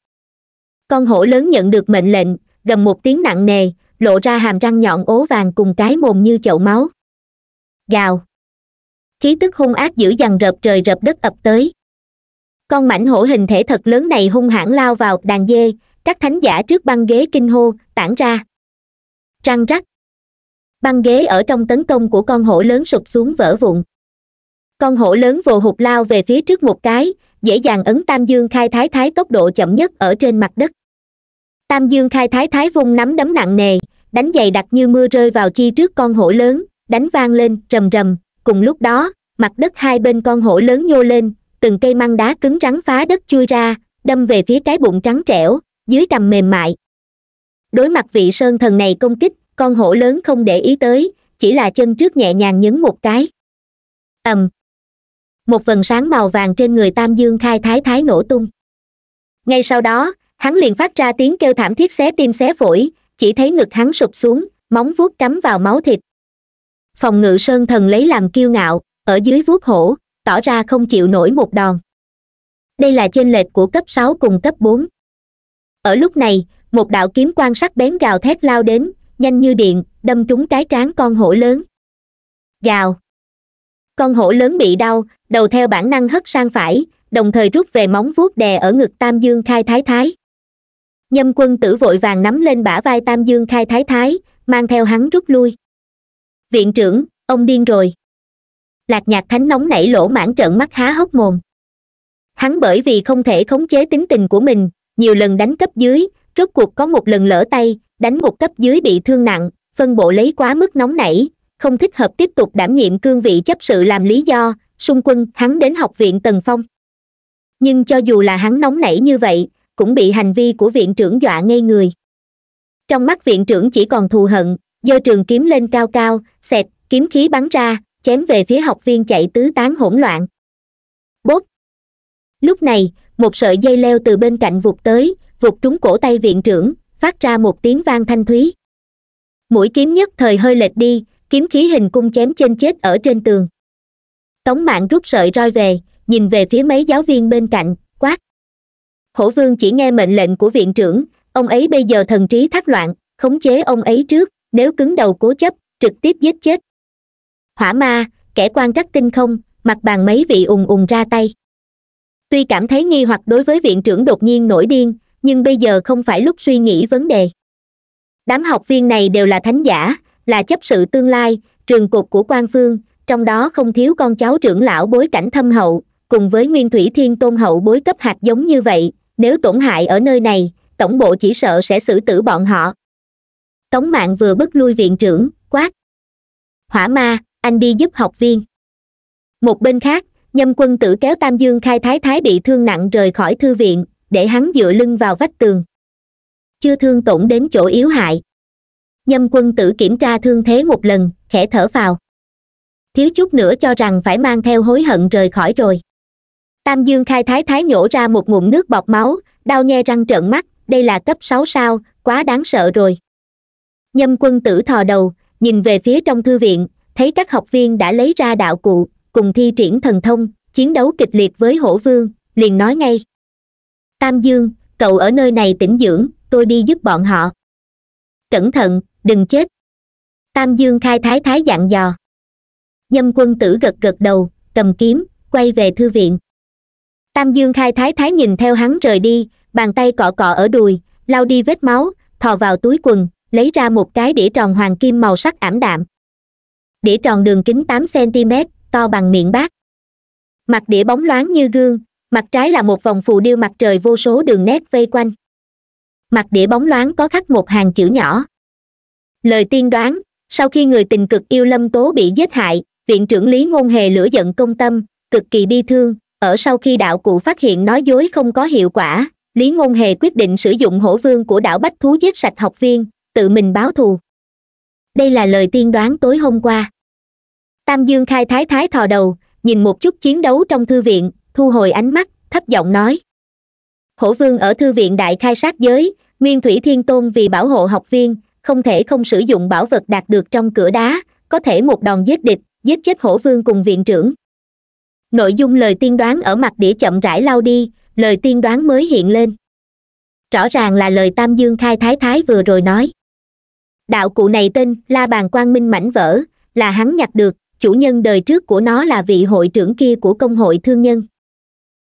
con hổ lớn nhận được mệnh lệnh gầm một tiếng nặng nề lộ ra hàm răng nhọn ố vàng cùng cái mồm như chậu máu gào khí tức hung ác dữ dằn rợp trời rợp đất ập tới con mảnh hổ hình thể thật lớn này hung hãn lao vào đàn dê các thánh giả trước băng ghế kinh hô tản ra răng rắc băng ghế ở trong tấn công của con hổ lớn sụp xuống vỡ vụn con hổ lớn vồ hụt lao về phía trước một cái dễ dàng ấn tam dương khai thái thái tốc độ chậm nhất ở trên mặt đất tam dương khai thái thái vung nắm đấm nặng nề đánh dày đặc như mưa rơi vào chi trước con hổ lớn đánh vang lên rầm rầm cùng lúc đó mặt đất hai bên con hổ lớn nhô lên từng cây măng đá cứng rắn phá đất chui ra đâm về phía cái bụng trắng trẻo dưới cằm mềm mại đối mặt vị sơn thần này công kích con hổ lớn không để ý tới chỉ là chân trước nhẹ nhàng nhấn một cái ầm một vần sáng màu vàng trên người tam dương khai thái thái nổ tung ngay sau đó hắn liền phát ra tiếng kêu thảm thiết xé tim xé phổi chỉ thấy ngực hắn sụp xuống móng vuốt cắm vào máu thịt phòng ngự sơn thần lấy làm kiêu ngạo ở dưới vuốt hổ tỏ ra không chịu nổi một đòn đây là chênh lệch của cấp sáu cùng cấp bốn ở lúc này một đạo kiếm quan sắc bén gào thét lao đến nhanh như điện đâm trúng cái trán con hổ lớn gào con hổ lớn bị đau đầu theo bản năng hất sang phải đồng thời rút về móng vuốt đè ở ngực tam dương khai thái thái nhâm quân tử vội vàng nắm lên bả vai tam dương khai thái thái mang theo hắn rút lui viện trưởng ông điên rồi lạc nhạc thánh nóng nảy lỗ mãn trợn mắt há hốc mồm hắn bởi vì không thể khống chế tính tình của mình nhiều lần đánh cấp dưới rốt cuộc có một lần lỡ tay đánh một cấp dưới bị thương nặng phân bộ lấy quá mức nóng nảy không thích hợp tiếp tục đảm nhiệm cương vị chấp sự làm lý do xung quân hắn đến học viện tần phong nhưng cho dù là hắn nóng nảy như vậy cũng bị hành vi của viện trưởng dọa ngây người trong mắt viện trưởng chỉ còn thù hận giơ trường kiếm lên cao cao xẹt kiếm khí bắn ra chém về phía học viên chạy tứ tán hỗn loạn bốp lúc này một sợi dây leo từ bên cạnh vụt tới vụt trúng cổ tay viện trưởng phát ra một tiếng vang thanh thúy mũi kiếm nhất thời hơi lệch đi kiếm khí hình cung chém trên chết ở trên tường tống mạng rút sợi roi về nhìn về phía mấy giáo viên bên cạnh hổ vương chỉ nghe mệnh lệnh của viện trưởng ông ấy bây giờ thần trí thác loạn khống chế ông ấy trước nếu cứng đầu cố chấp trực tiếp giết chết hỏa ma kẻ quan rất tinh không mặt bàn mấy vị ùng ùng ra tay tuy cảm thấy nghi hoặc đối với viện trưởng đột nhiên nổi điên nhưng bây giờ không phải lúc suy nghĩ vấn đề đám học viên này đều là thánh giả là chấp sự tương lai trường cục của quan phương trong đó không thiếu con cháu trưởng lão bối cảnh thâm hậu cùng với nguyên thủy thiên tôn hậu bối cấp hạt giống như vậy nếu tổn hại ở nơi này tổng bộ chỉ sợ sẽ xử tử bọn họ tống mạng vừa bước lui viện trưởng quát hỏa ma anh đi giúp học viên một bên khác nhâm quân tử kéo tam dương khai thái thái bị thương nặng rời khỏi thư viện để hắn dựa lưng vào vách tường chưa thương tổn đến chỗ yếu hại nhâm quân tử kiểm tra thương thế một lần khẽ thở vào thiếu chút nữa cho rằng phải mang theo hối hận rời khỏi rồi tam dương khai thái thái nhổ ra một ngụm nước bọt máu đau nhe răng trợn mắt đây là cấp sáu sao quá đáng sợ rồi nhâm quân tử thò đầu nhìn về phía trong thư viện thấy các học viên đã lấy ra đạo cụ cùng thi triển thần thông chiến đấu kịch liệt với hổ vương liền nói ngay tam dương cậu ở nơi này tĩnh dưỡng tôi đi giúp bọn họ cẩn thận đừng chết tam dương khai thái thái dặn dò nhâm quân tử gật gật đầu cầm kiếm quay về thư viện tam dương khai thái thái nhìn theo hắn rời đi bàn tay cọ cọ ở đùi lau đi vết máu thò vào túi quần lấy ra một cái đĩa tròn hoàng kim màu sắc ảm đạm đĩa tròn đường kính tám cm to bằng miệng bát mặt đĩa bóng loáng như gương mặt trái là một vòng phù điêu mặt trời vô số đường nét vây quanh mặt đĩa bóng loáng có khắc một hàng chữ nhỏ lời tiên đoán sau khi người tình cực yêu lâm tố bị giết hại viện trưởng lý ngôn hề lửa giận công tâm cực kỳ bi thương ở sau khi đạo cụ phát hiện nói dối không có hiệu quả lý ngôn hề quyết định sử dụng hổ vương của đảo bách thú giết sạch học viên tự mình báo thù đây là lời tiên đoán tối hôm qua tam dương khai thái thái thò đầu nhìn một chút chiến đấu trong thư viện thu hồi ánh mắt thấp giọng nói hổ vương ở thư viện đại khai sát giới nguyên thủy thiên tôn vì bảo hộ học viên không thể không sử dụng bảo vật đạt được trong cửa đá có thể một đòn giết địch giết chết hổ vương cùng viện trưởng nội dung lời tiên đoán ở mặt đĩa chậm rãi lau đi lời tiên đoán mới hiện lên rõ ràng là lời tam dương khai thái thái vừa rồi nói đạo cụ này tên la bàn quang minh mảnh vỡ là hắn nhặt được chủ nhân đời trước của nó là vị hội trưởng kia của công hội thương nhân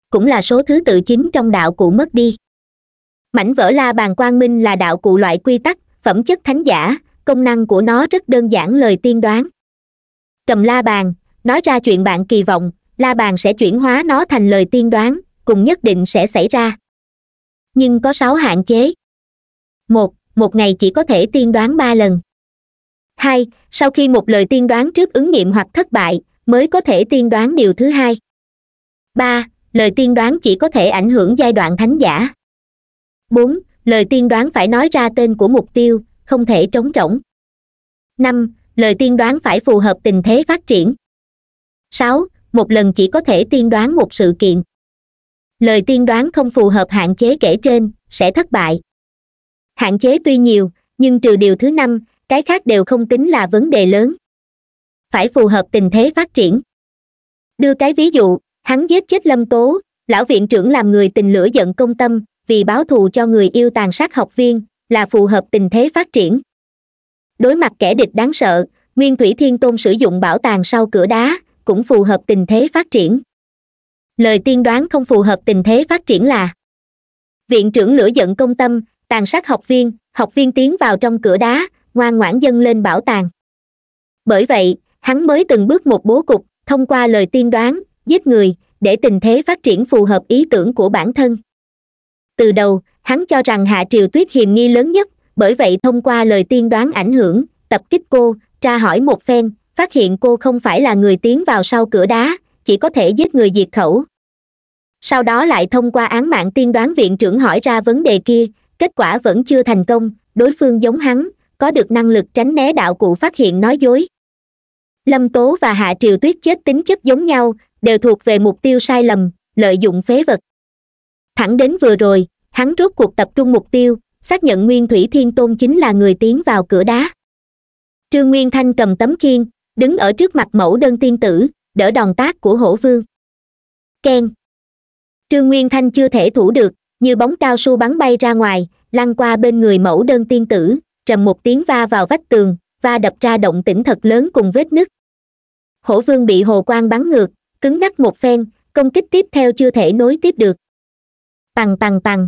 cũng là số thứ tự chính trong đạo cụ mất đi mảnh vỡ la bàn quang minh là đạo cụ loại quy tắc phẩm chất thánh giả công năng của nó rất đơn giản lời tiên đoán cầm la bàn nói ra chuyện bạn kỳ vọng la bàn sẽ chuyển hóa nó thành lời tiên đoán cùng nhất định sẽ xảy ra nhưng có sáu hạn chế một một ngày chỉ có thể tiên đoán ba lần hai sau khi một lời tiên đoán trước ứng nghiệm hoặc thất bại mới có thể tiên đoán điều thứ hai ba lời tiên đoán chỉ có thể ảnh hưởng giai đoạn thánh giả bốn lời tiên đoán phải nói ra tên của mục tiêu không thể trống rỗng năm lời tiên đoán phải phù hợp tình thế phát triển sáu một lần chỉ có thể tiên đoán một sự kiện lời tiên đoán không phù hợp hạn chế kể trên sẽ thất bại hạn chế tuy nhiều nhưng trừ điều thứ năm cái khác đều không tính là vấn đề lớn phải phù hợp tình thế phát triển đưa cái ví dụ hắn giết chết lâm tố lão viện trưởng làm người tình lửa giận công tâm vì báo thù cho người yêu tàn sát học viên là phù hợp tình thế phát triển đối mặt kẻ địch đáng sợ nguyên thủy thiên tôn sử dụng bảo tàng sau cửa đá cũng phù hợp tình thế phát triển lời tiên đoán không phù hợp tình thế phát triển là viện trưởng lửa giận công tâm tàn sát học viên học viên tiến vào trong cửa đá ngoan ngoãn dâng lên bảo tàng bởi vậy hắn mới từng bước một bố cục thông qua lời tiên đoán giết người để tình thế phát triển phù hợp ý tưởng của bản thân từ đầu hắn cho rằng hạ triều tuyết hiềm nghi lớn nhất bởi vậy thông qua lời tiên đoán ảnh hưởng tập kích cô tra hỏi một phen phát hiện cô không phải là người tiến vào sau cửa đá chỉ có thể giết người diệt khẩu sau đó lại thông qua án mạng tiên đoán viện trưởng hỏi ra vấn đề kia kết quả vẫn chưa thành công đối phương giống hắn có được năng lực tránh né đạo cụ phát hiện nói dối lâm tố và hạ triều tuyết chết tính chất giống nhau đều thuộc về mục tiêu sai lầm lợi dụng phế vật thẳng đến vừa rồi hắn rốt cuộc tập trung mục tiêu xác nhận nguyên thủy thiên tôn chính là người tiến vào cửa đá trương nguyên thanh cầm tấm khiên đứng ở trước mặt mẫu đơn tiên tử đỡ đòn tác của hổ vương keng trương nguyên thanh chưa thể thủ được như bóng cao su bắn bay ra ngoài lăn qua bên người mẫu đơn tiên tử trầm một tiếng va vào vách tường va đập ra động tĩnh thật lớn cùng vết nứt hổ vương bị hồ quang bắn ngược cứng ngắc một phen công kích tiếp theo chưa thể nối tiếp được tằng tằng tằng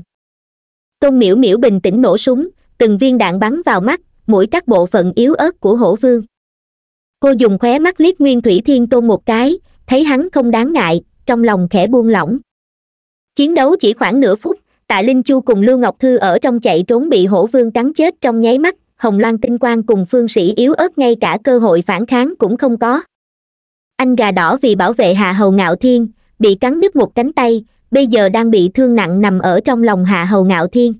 tôn miễu miễu bình tĩnh nổ súng từng viên đạn bắn vào mắt mũi các bộ phận yếu ớt của hổ vương cô dùng khóe mắt liếc nguyên thủy thiên tôn một cái thấy hắn không đáng ngại trong lòng khẽ buông lỏng chiến đấu chỉ khoảng nửa phút tạ linh chu cùng lưu ngọc thư ở trong chạy trốn bị hổ vương cắn chết trong nháy mắt hồng loan tinh quang cùng phương sĩ yếu ớt ngay cả cơ hội phản kháng cũng không có anh gà đỏ vì bảo vệ hạ hầu ngạo thiên bị cắn đứt một cánh tay bây giờ đang bị thương nặng nằm ở trong lòng hạ hầu ngạo thiên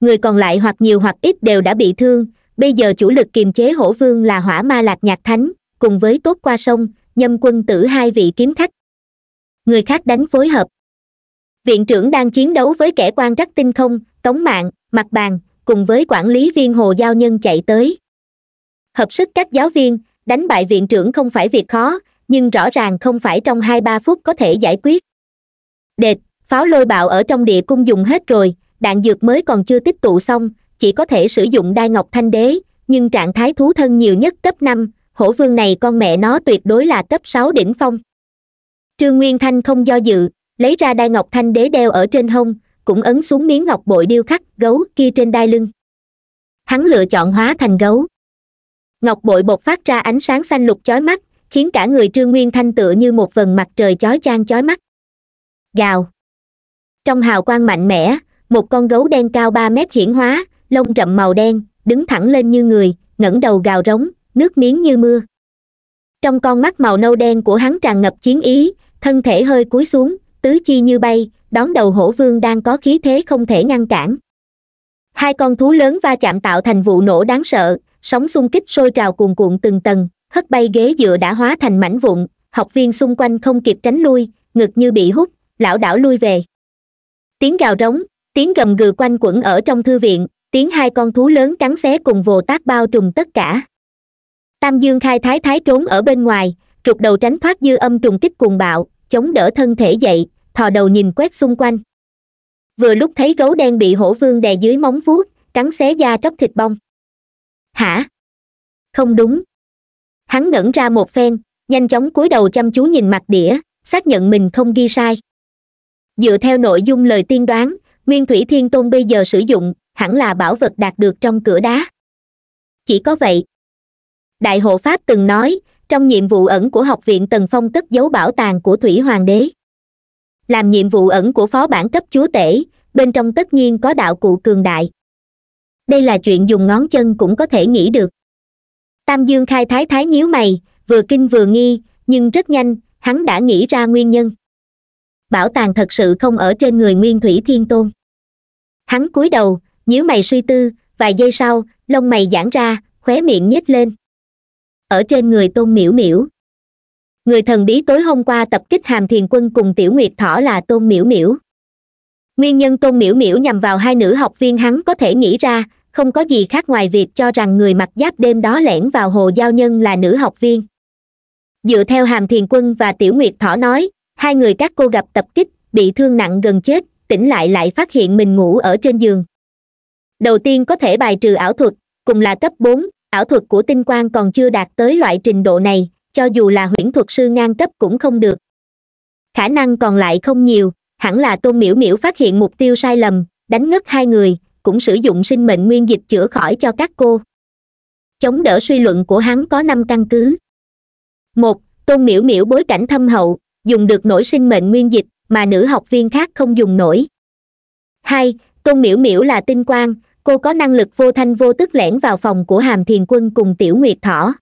người còn lại hoặc nhiều hoặc ít đều đã bị thương bây giờ chủ lực kiềm chế hổ vương là hỏa ma lạc nhạc thánh cùng với tốt qua sông nhâm quân tử hai vị kiếm khách người khác đánh phối hợp viện trưởng đang chiến đấu với kẻ quan rắc tinh không tống mạng mặt bàn cùng với quản lý viên hồ giao nhân chạy tới hợp sức các giáo viên đánh bại viện trưởng không phải việc khó nhưng rõ ràng không phải trong hai ba phút có thể giải quyết đệt pháo lôi bạo ở trong địa cung dùng hết rồi đạn dược mới còn chưa tích tụ xong chỉ có thể sử dụng đai ngọc thanh đế nhưng trạng thái thú thân nhiều nhất cấp năm hổ vương này con mẹ nó tuyệt đối là cấp sáu đỉnh phong trương nguyên thanh không do dự lấy ra đai ngọc thanh đế đeo ở trên hông cũng ấn xuống miếng ngọc bội điêu khắc gấu kia trên đai lưng hắn lựa chọn hóa thành gấu ngọc bội bột phát ra ánh sáng xanh lục chói mắt khiến cả người trương nguyên thanh tựa như một vần mặt trời chói chang chói mắt gào trong hào quang mạnh mẽ một con gấu đen cao ba mét hiển hóa lông rậm màu đen đứng thẳng lên như người ngẩng đầu gào rống nước miếng như mưa trong con mắt màu nâu đen của hắn tràn ngập chiến ý thân thể hơi cúi xuống tứ chi như bay đón đầu hổ vương đang có khí thế không thể ngăn cản hai con thú lớn va chạm tạo thành vụ nổ đáng sợ sóng xung kích sôi trào cuồn cuộn từng tầng hất bay ghế dựa đã hóa thành mảnh vụn học viên xung quanh không kịp tránh lui ngực như bị hút lão đảo lui về tiếng gào rống tiếng gầm gừ quanh quẩn ở trong thư viện tiếng hai con thú lớn cắn xé cùng vồ tác bao trùm tất cả tam dương khai thái thái trốn ở bên ngoài trục đầu tránh thoát dư âm trùng kích cuồng bạo chống đỡ thân thể dậy thò đầu nhìn quét xung quanh vừa lúc thấy gấu đen bị hổ vương đè dưới móng vuốt cắn xé da tróc thịt bong hả không đúng hắn ngẩn ra một phen nhanh chóng cúi đầu chăm chú nhìn mặt đĩa xác nhận mình không ghi sai dựa theo nội dung lời tiên đoán nguyên thủy thiên tôn bây giờ sử dụng hẳn là bảo vật đạt được trong cửa đá chỉ có vậy đại hộ pháp từng nói trong nhiệm vụ ẩn của học viện tần phong cất giấu bảo tàng của thủy hoàng đế làm nhiệm vụ ẩn của phó bản cấp chúa tể bên trong tất nhiên có đạo cụ cường đại đây là chuyện dùng ngón chân cũng có thể nghĩ được tam dương khai thái thái nhíu mày vừa kinh vừa nghi nhưng rất nhanh hắn đã nghĩ ra nguyên nhân bảo tàng thật sự không ở trên người nguyên thủy thiên tôn hắn cúi đầu nhíu mày suy tư vài giây sau lông mày giãn ra khóe miệng nhếch lên ở trên người tôn miễu miễu người thần bí tối hôm qua tập kích hàm thiền quân cùng tiểu nguyệt thỏ là tôn miễu miễu nguyên nhân tôn miễu miễu nhằm vào hai nữ học viên hắn có thể nghĩ ra không có gì khác ngoài việc cho rằng người mặc giáp đêm đó lẻn vào hồ giao nhân là nữ học viên dựa theo hàm thiền quân và tiểu nguyệt thỏ nói hai người các cô gặp tập kích bị thương nặng gần chết tỉnh lại lại phát hiện mình ngủ ở trên giường đầu tiên có thể bài trừ ảo thuật cùng là cấp bốn ảo thuật của tinh quang còn chưa đạt tới loại trình độ này cho dù là huyễn thuật sư ngang cấp cũng không được khả năng còn lại không nhiều hẳn là tôn miễu miễu phát hiện mục tiêu sai lầm đánh ngất hai người cũng sử dụng sinh mệnh nguyên dịch chữa khỏi cho các cô chống đỡ suy luận của hắn có năm căn cứ một tôn miễu miễu bối cảnh thâm hậu dùng được nổi sinh mệnh nguyên dịch mà nữ học viên khác không dùng nổi hai tôn miễu miễu là tinh quang cô có năng lực vô thanh vô tức lẻn vào phòng của hàm thiền quân cùng tiểu nguyệt thỏ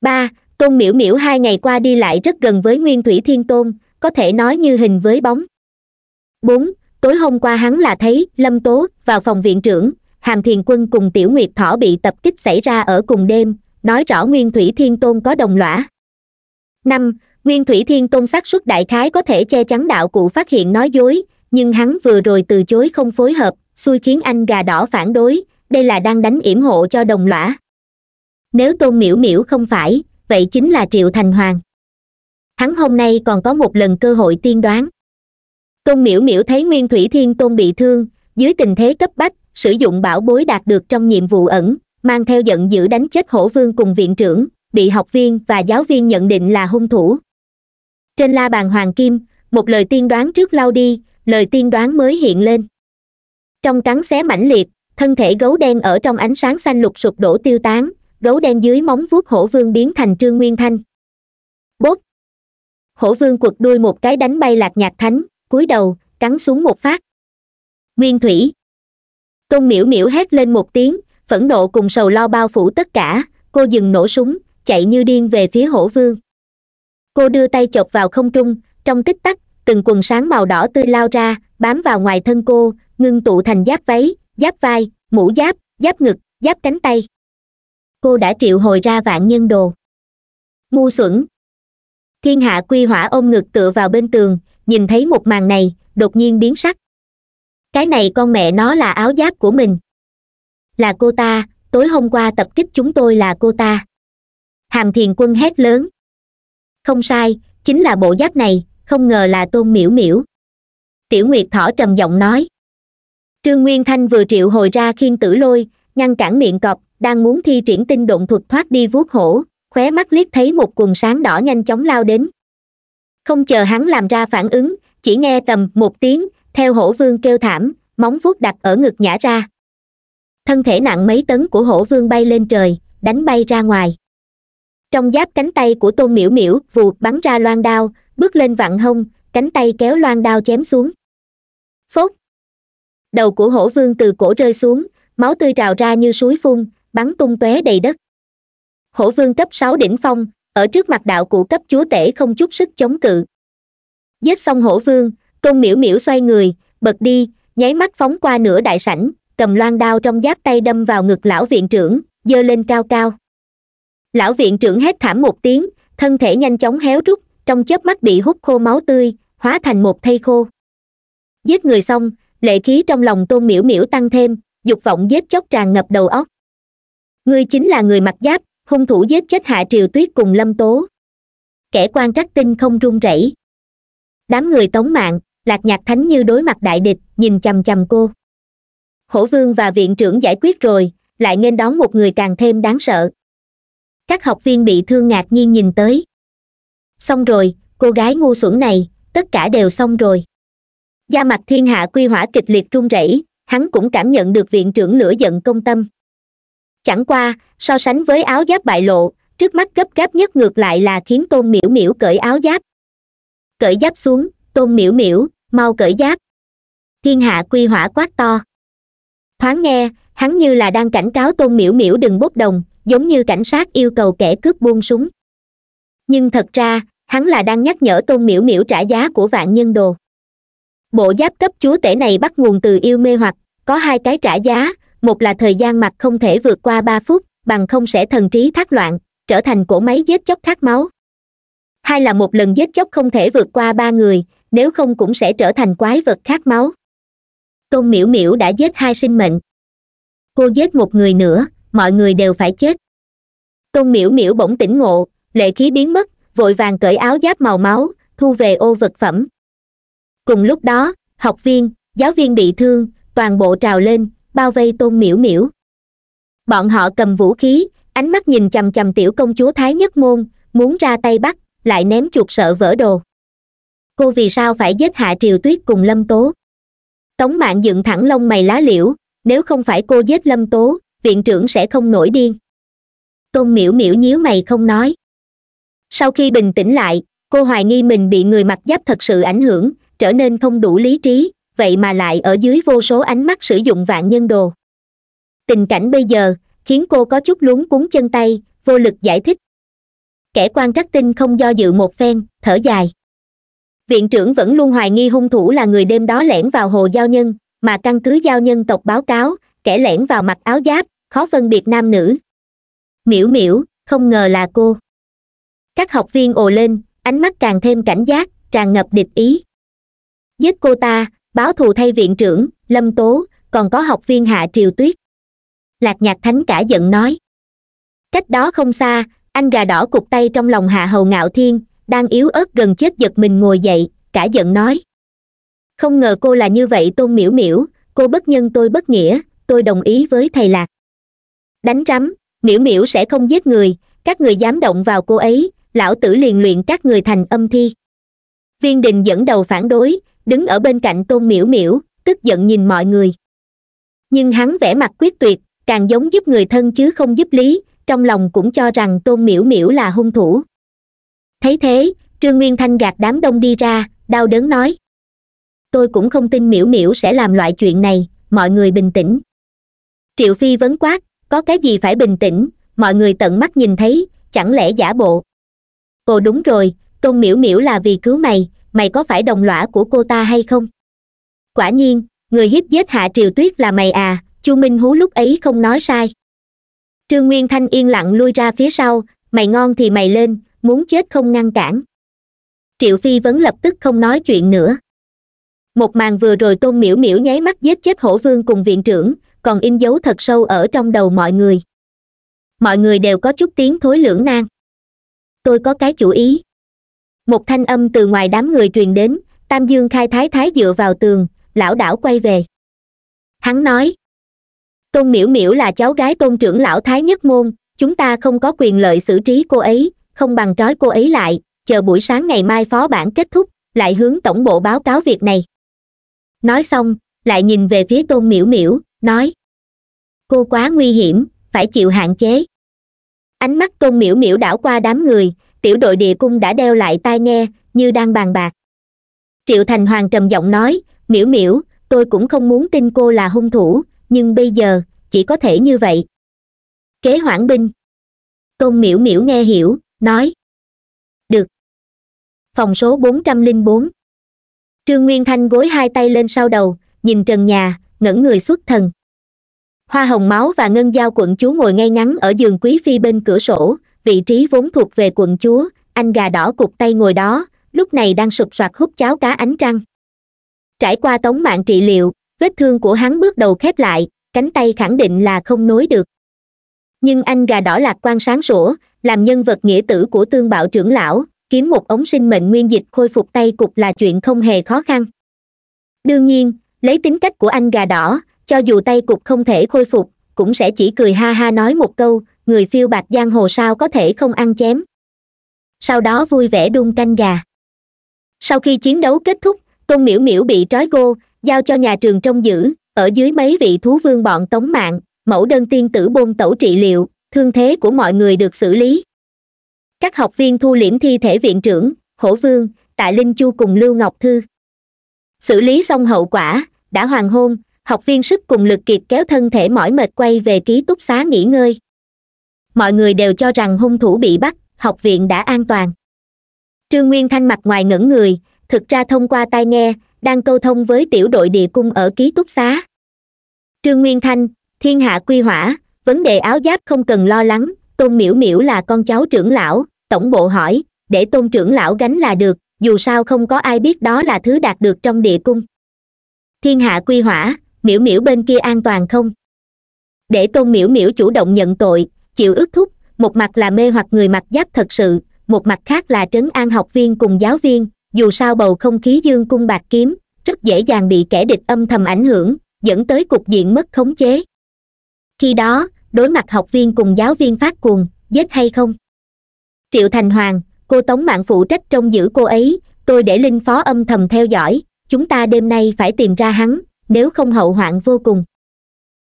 ba tôn miễu miễu hai ngày qua đi lại rất gần với nguyên thủy thiên tôn có thể nói như hình với bóng bốn tối hôm qua hắn là thấy lâm tố vào phòng viện trưởng hàm thiền quân cùng tiểu nguyệt thỏ bị tập kích xảy ra ở cùng đêm nói rõ nguyên thủy thiên tôn có đồng lõa năm nguyên thủy thiên tôn xác suất đại khái có thể che chắn đạo cụ phát hiện nói dối nhưng hắn vừa rồi từ chối không phối hợp xui khiến anh gà đỏ phản đối đây là đang đánh yểm hộ cho đồng lõa nếu tôn miễu miễu không phải vậy chính là triệu thành hoàng hắn hôm nay còn có một lần cơ hội tiên đoán tôn miễu miễu thấy nguyên thủy thiên tôn bị thương dưới tình thế cấp bách sử dụng bảo bối đạt được trong nhiệm vụ ẩn mang theo giận dữ đánh chết hổ vương cùng viện trưởng bị học viên và giáo viên nhận định là hung thủ trên la bàn hoàng kim một lời tiên đoán trước lau đi lời tiên đoán mới hiện lên trong cắn xé mãnh liệt thân thể gấu đen ở trong ánh sáng xanh lục sụp đổ tiêu tán gấu đen dưới móng vuốt hổ vương biến thành trương nguyên thanh bốt hổ vương quật đuôi một cái đánh bay lạc nhạc thánh cúi đầu cắn xuống một phát nguyên thủy tôn miễu miễu hét lên một tiếng phẫn nộ cùng sầu lo bao phủ tất cả cô dừng nổ súng chạy như điên về phía hổ vương cô đưa tay chọc vào không trung trong tích tắc từng quần sáng màu đỏ tươi lao ra bám vào ngoài thân cô ngưng tụ thành giáp váy giáp vai mũ giáp giáp ngực giáp cánh tay cô đã triệu hồi ra vạn nhân đồ ngu xuẩn thiên hạ quy hỏa ôm ngực tựa vào bên tường nhìn thấy một màn này đột nhiên biến sắc cái này con mẹ nó là áo giáp của mình là cô ta tối hôm qua tập kích chúng tôi là cô ta hàm thiền quân hét lớn không sai chính là bộ giáp này không ngờ là tôn miễu miễu tiểu nguyệt thỏ trầm giọng nói trương nguyên thanh vừa triệu hồi ra khiên tử lôi ngăn cản miệng cọp đang muốn thi triển tinh động thuật thoát đi vuốt hổ khóe mắt liếc thấy một quần sáng đỏ nhanh chóng lao đến không chờ hắn làm ra phản ứng chỉ nghe tầm một tiếng theo hổ vương kêu thảm móng vuốt đặt ở ngực nhả ra thân thể nặng mấy tấn của hổ vương bay lên trời đánh bay ra ngoài trong giáp cánh tay của tôn miễu miễu vụt bắn ra loan đao bước lên vặn hông cánh tay kéo loan đao chém xuống phốt đầu của hổ vương từ cổ rơi xuống máu tươi trào ra như suối phun bắn tung tóe đầy đất hổ vương cấp sáu đỉnh phong ở trước mặt đạo cụ cấp chúa tể không chút sức chống cự giết xong hổ vương tôn miễu miễu xoay người bật đi nháy mắt phóng qua nửa đại sảnh cầm loan đao trong giáp tay đâm vào ngực lão viện trưởng giơ lên cao cao lão viện trưởng hét thảm một tiếng thân thể nhanh chóng héo rút trong chớp mắt bị hút khô máu tươi hóa thành một thây khô giết người xong lệ khí trong lòng tôn miễu miễu tăng thêm dục vọng giết chóc tràn ngập đầu óc ngươi chính là người mặc giáp hung thủ giết chết hạ triều tuyết cùng lâm tố kẻ quan trắc tinh không run rẩy đám người tống mạng lạc nhạc thánh như đối mặt đại địch nhìn chằm chằm cô hổ vương và viện trưởng giải quyết rồi lại nên đón một người càng thêm đáng sợ các học viên bị thương ngạc nhiên nhìn tới xong rồi cô gái ngu xuẩn này tất cả đều xong rồi da mặt thiên hạ quy hỏa kịch liệt run rẩy hắn cũng cảm nhận được viện trưởng lửa giận công tâm chẳng qua so sánh với áo giáp bại lộ trước mắt gấp gáp nhất ngược lại là khiến tôn miễu miễu cởi áo giáp cởi giáp xuống tôn miễu miễu mau cởi giáp thiên hạ quy hỏa quát to thoáng nghe hắn như là đang cảnh cáo tôn miễu miễu đừng bốc đồng giống như cảnh sát yêu cầu kẻ cướp buông súng nhưng thật ra hắn là đang nhắc nhở tôn miễu miễu trả giá của vạn nhân đồ bộ giáp cấp chúa tể này bắt nguồn từ yêu mê hoặc có hai cái trả giá một là thời gian mặt không thể vượt qua ba phút bằng không sẽ thần trí thác loạn trở thành cỗ máy giết chóc khát máu hai là một lần giết chóc không thể vượt qua ba người nếu không cũng sẽ trở thành quái vật khát máu tôn miễu miễu đã giết hai sinh mệnh cô giết một người nữa mọi người đều phải chết tôn miễu miễu bỗng tỉnh ngộ lệ khí biến mất vội vàng cởi áo giáp màu máu thu về ô vật phẩm cùng lúc đó học viên giáo viên bị thương toàn bộ trào lên bao vây tôn miễu miễu bọn họ cầm vũ khí ánh mắt nhìn chầm chầm tiểu công chúa thái nhất môn muốn ra tay bắt lại ném chuột sợ vỡ đồ cô vì sao phải giết hạ triều tuyết cùng lâm tố tống mạng dựng thẳng lông mày lá liễu nếu không phải cô giết lâm tố viện trưởng sẽ không nổi điên tôn miễu miễu nhíu mày không nói sau khi bình tĩnh lại cô hoài nghi mình bị người mặc giáp thật sự ảnh hưởng trở nên không đủ lý trí vậy mà lại ở dưới vô số ánh mắt sử dụng vạn nhân đồ tình cảnh bây giờ khiến cô có chút luống cuốn chân tay vô lực giải thích kẻ quan trắc tinh không do dự một phen thở dài viện trưởng vẫn luôn hoài nghi hung thủ là người đêm đó lẻn vào hồ giao nhân mà căn cứ giao nhân tộc báo cáo kẻ lẻn vào mặc áo giáp khó phân biệt nam nữ miễu miễu không ngờ là cô các học viên ồ lên ánh mắt càng thêm cảnh giác tràn ngập địch ý giết cô ta báo thù thay viện trưởng lâm tố còn có học viên hạ triều tuyết lạc nhạc thánh cả giận nói cách đó không xa anh gà đỏ cục tay trong lòng hạ hầu ngạo thiên đang yếu ớt gần chết giật mình ngồi dậy cả giận nói không ngờ cô là như vậy tôn miễu miễu cô bất nhân tôi bất nghĩa tôi đồng ý với thầy lạc đánh rắm miễu miễu sẽ không giết người các người dám động vào cô ấy lão tử liền luyện các người thành âm thi viên đình dẫn đầu phản đối đứng ở bên cạnh tôn miễu miễu tức giận nhìn mọi người nhưng hắn vẻ mặt quyết tuyệt càng giống giúp người thân chứ không giúp lý trong lòng cũng cho rằng tôn miễu miễu là hung thủ thấy thế trương nguyên thanh gạt đám đông đi ra đau đớn nói tôi cũng không tin miễu miễu sẽ làm loại chuyện này mọi người bình tĩnh triệu phi vấn quát có cái gì phải bình tĩnh mọi người tận mắt nhìn thấy chẳng lẽ giả bộ ồ đúng rồi tôn miễu miễu là vì cứu mày mày có phải đồng lõa của cô ta hay không quả nhiên người hiếp giết hạ triều tuyết là mày à chu minh hú lúc ấy không nói sai trương nguyên thanh yên lặng lui ra phía sau mày ngon thì mày lên muốn chết không ngăn cản triệu phi vẫn lập tức không nói chuyện nữa một màn vừa rồi tôn miễu miễu nháy mắt giết chết hổ vương cùng viện trưởng còn in dấu thật sâu ở trong đầu mọi người mọi người đều có chút tiếng thối lưỡng nan tôi có cái chủ ý một thanh âm từ ngoài đám người truyền đến tam dương khai thái thái dựa vào tường lão đảo quay về hắn nói tôn miễu miễu là cháu gái tôn trưởng lão thái nhất môn chúng ta không có quyền lợi xử trí cô ấy không bằng trói cô ấy lại chờ buổi sáng ngày mai phó bản kết thúc lại hướng tổng bộ báo cáo việc này nói xong lại nhìn về phía tôn miễu miễu nói cô quá nguy hiểm phải chịu hạn chế ánh mắt tôn miễu miễu đảo qua đám người tiểu đội địa cung đã đeo lại tai nghe như đang bàn bạc triệu thành hoàng trầm giọng nói miễu miễu tôi cũng không muốn tin cô là hung thủ nhưng bây giờ chỉ có thể như vậy kế hoãn binh tôn miễu miễu nghe hiểu nói được phòng số bốn trăm linh bốn trương nguyên thanh gối hai tay lên sau đầu nhìn trần nhà ngẩng người xuất thần hoa hồng máu và ngân giao quận chúa ngồi ngay ngắn ở giường quý phi bên cửa sổ vị trí vốn thuộc về quận chúa anh gà đỏ cụt tay ngồi đó lúc này đang sụp soạt hút cháo cá ánh trăng trải qua tống mạng trị liệu vết thương của hắn bước đầu khép lại cánh tay khẳng định là không nối được nhưng anh gà đỏ lạc quan sáng sủa làm nhân vật nghĩa tử của tương bạo trưởng lão kiếm một ống sinh mệnh nguyên dịch khôi phục tay cục là chuyện không hề khó khăn đương nhiên lấy tính cách của anh gà đỏ cho dù tay cục không thể khôi phục cũng sẽ chỉ cười ha ha nói một câu người phiêu bạc giang hồ sao có thể không ăn chém sau đó vui vẻ đun canh gà sau khi chiến đấu kết thúc tôn miễu miễu bị trói gô giao cho nhà trường trông giữ ở dưới mấy vị thú vương bọn tống mạng mẫu đơn tiên tử bôn tẩu trị liệu thương thế của mọi người được xử lý các học viên thu liễm thi thể viện trưởng hổ vương tại linh chu cùng lưu ngọc thư xử lý xong hậu quả đã hoàng hôn học viên sức cùng lực kiệt kéo thân thể mỏi mệt quay về ký túc xá nghỉ ngơi mọi người đều cho rằng hung thủ bị bắt học viện đã an toàn trương nguyên thanh mặt ngoài ngẩn người thực ra thông qua tai nghe đang câu thông với tiểu đội địa cung ở ký túc xá trương nguyên thanh thiên hạ quy hỏa vấn đề áo giáp không cần lo lắng tôn miễu miễu là con cháu trưởng lão tổng bộ hỏi để tôn trưởng lão gánh là được dù sao không có ai biết đó là thứ đạt được trong địa cung thiên hạ quy hỏa miễu miễu bên kia an toàn không để tôn miễu miễu chủ động nhận tội chịu ước thúc một mặt là mê hoặc người mặc giáp thật sự một mặt khác là trấn an học viên cùng giáo viên dù sao bầu không khí dương cung bạc kiếm rất dễ dàng bị kẻ địch âm thầm ảnh hưởng dẫn tới cục diện mất khống chế khi đó đối mặt học viên cùng giáo viên phát cuồng giết hay không triệu thành hoàng cô tống mạng phụ trách trông giữ cô ấy tôi để linh phó âm thầm theo dõi chúng ta đêm nay phải tìm ra hắn nếu không hậu hoạn vô cùng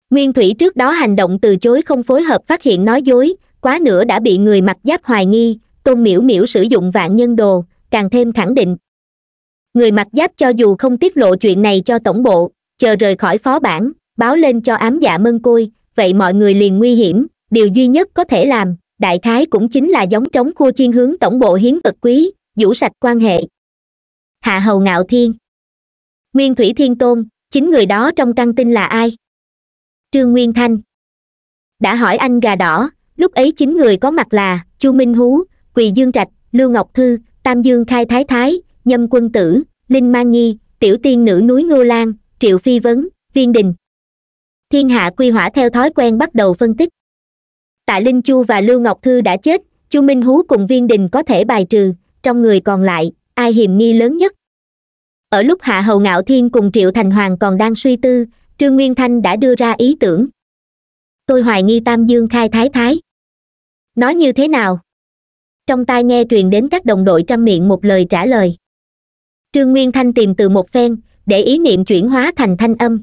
nguyên thủy trước đó hành động từ chối không phối hợp phát hiện nói dối quá nữa đã bị người mặc giáp hoài nghi tôn miễu miễu sử dụng vạn nhân đồ càng thêm khẳng định người mặc giáp cho dù không tiết lộ chuyện này cho tổng bộ chờ rời khỏi phó bản báo lên cho ám dạ mân côi vậy mọi người liền nguy hiểm điều duy nhất có thể làm đại khái cũng chính là giống trống khu chiên hướng tổng bộ hiến vật quý vũ sạch quan hệ hạ hầu ngạo thiên nguyên thủy thiên tôn chính người đó trong căng tin là ai trương nguyên thanh đã hỏi anh gà đỏ lúc ấy chính người có mặt là chu minh hú quỳ dương trạch lưu ngọc thư tam dương khai thái thái nhâm quân tử linh mang nhi tiểu tiên nữ núi ngô lan triệu phi vấn viên đình thiên hạ quy hỏa theo thói quen bắt đầu phân tích tạ linh chu và lưu ngọc thư đã chết chu minh hú cùng viên đình có thể bài trừ trong người còn lại ai hiềm nghi lớn nhất ở lúc hạ hầu ngạo thiên cùng triệu thành hoàng còn đang suy tư trương nguyên thanh đã đưa ra ý tưởng tôi hoài nghi tam dương khai thái thái nói như thế nào trong tai nghe truyền đến các đồng đội trăm miệng một lời trả lời trương nguyên thanh tìm từ một phen để ý niệm chuyển hóa thành thanh âm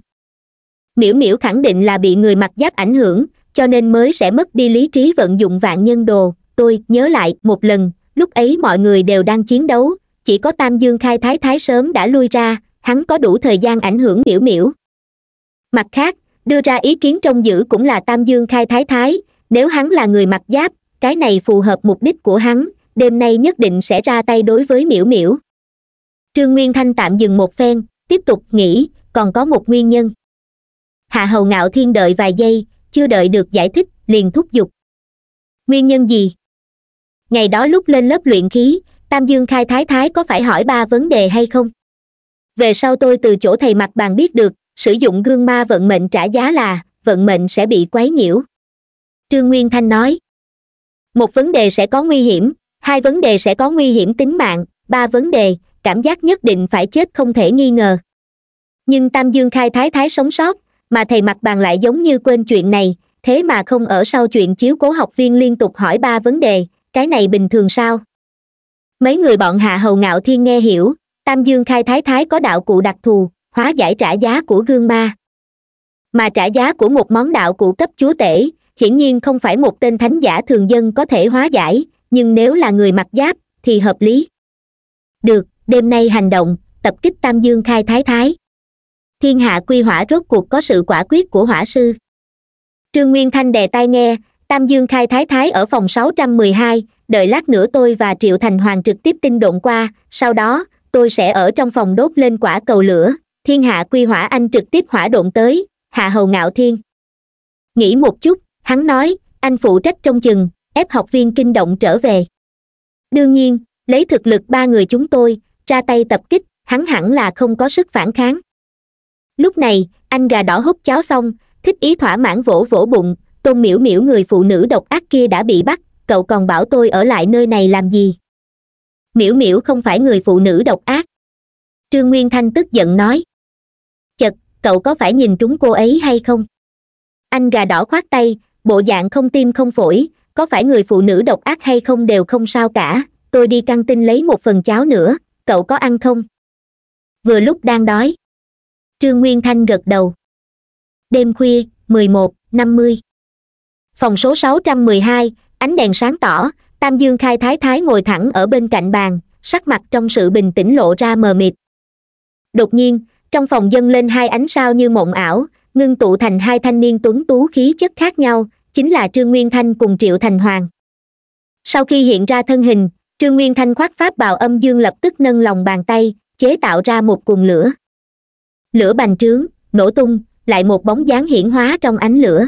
miễu miễu khẳng định là bị người mặc giáp ảnh hưởng cho nên mới sẽ mất đi lý trí vận dụng vạn nhân đồ tôi nhớ lại một lần lúc ấy mọi người đều đang chiến đấu chỉ có tam dương khai thái thái sớm đã lui ra hắn có đủ thời gian ảnh hưởng miễu miễu mặt khác đưa ra ý kiến trong giữ cũng là tam dương khai thái thái nếu hắn là người mặc giáp cái này phù hợp mục đích của hắn đêm nay nhất định sẽ ra tay đối với miễu miễu trương nguyên thanh tạm dừng một phen tiếp tục nghĩ còn có một nguyên nhân hạ hầu ngạo thiên đợi vài giây chưa đợi được giải thích liền thúc giục nguyên nhân gì ngày đó lúc lên lớp luyện khí tam dương khai thái thái có phải hỏi ba vấn đề hay không về sau tôi từ chỗ thầy mặt bàn biết được sử dụng gương ma vận mệnh trả giá là vận mệnh sẽ bị quấy nhiễu trương nguyên thanh nói một vấn đề sẽ có nguy hiểm hai vấn đề sẽ có nguy hiểm tính mạng ba vấn đề cảm giác nhất định phải chết không thể nghi ngờ nhưng tam dương khai thái thái sống sót mà thầy mặt bàn lại giống như quên chuyện này thế mà không ở sau chuyện chiếu cố học viên liên tục hỏi ba vấn đề cái này bình thường sao mấy người bọn hạ hầu ngạo thiên nghe hiểu tam dương khai thái thái có đạo cụ đặc thù hóa giải trả giá của gương ma mà trả giá của một món đạo cụ cấp chúa tể hiển nhiên không phải một tên thánh giả thường dân có thể hóa giải nhưng nếu là người mặc giáp thì hợp lý được đêm nay hành động tập kích tam dương khai thái thái thiên hạ quy hỏa rốt cuộc có sự quả quyết của hỏa sư trương nguyên thanh đè tai nghe tam dương khai thái thái ở phòng sáu trăm mười hai đợi lát nữa tôi và triệu thành hoàng trực tiếp tin độn qua sau đó tôi sẽ ở trong phòng đốt lên quả cầu lửa thiên hạ quy hỏa anh trực tiếp hỏa độn tới hạ hầu ngạo thiên nghĩ một chút hắn nói anh phụ trách trong chừng ép học viên kinh động trở về đương nhiên lấy thực lực ba người chúng tôi ra tay tập kích hắn hẳn là không có sức phản kháng lúc này anh gà đỏ hút cháo xong thích ý thỏa mãn vỗ vỗ bụng tôn miễu miễu người phụ nữ độc ác kia đã bị bắt cậu còn bảo tôi ở lại nơi này làm gì miễu miễu không phải người phụ nữ độc ác trương nguyên thanh tức giận nói chật cậu có phải nhìn trúng cô ấy hay không anh gà đỏ khoát tay bộ dạng không tim không phổi có phải người phụ nữ độc ác hay không đều không sao cả tôi đi căng tin lấy một phần cháo nữa cậu có ăn không vừa lúc đang đói trương nguyên thanh gật đầu đêm khuya mười một năm mươi phòng số sáu trăm mười hai ánh đèn sáng tỏ tam dương khai thái thái ngồi thẳng ở bên cạnh bàn sắc mặt trong sự bình tĩnh lộ ra mờ mịt đột nhiên trong phòng dâng lên hai ánh sao như mộng ảo ngưng tụ thành hai thanh niên tuấn tú khí chất khác nhau chính là trương nguyên thanh cùng triệu thành hoàng sau khi hiện ra thân hình trương nguyên thanh khoác pháp bào âm dương lập tức nâng lòng bàn tay chế tạo ra một cuồng lửa lửa bành trướng nổ tung lại một bóng dáng hiển hóa trong ánh lửa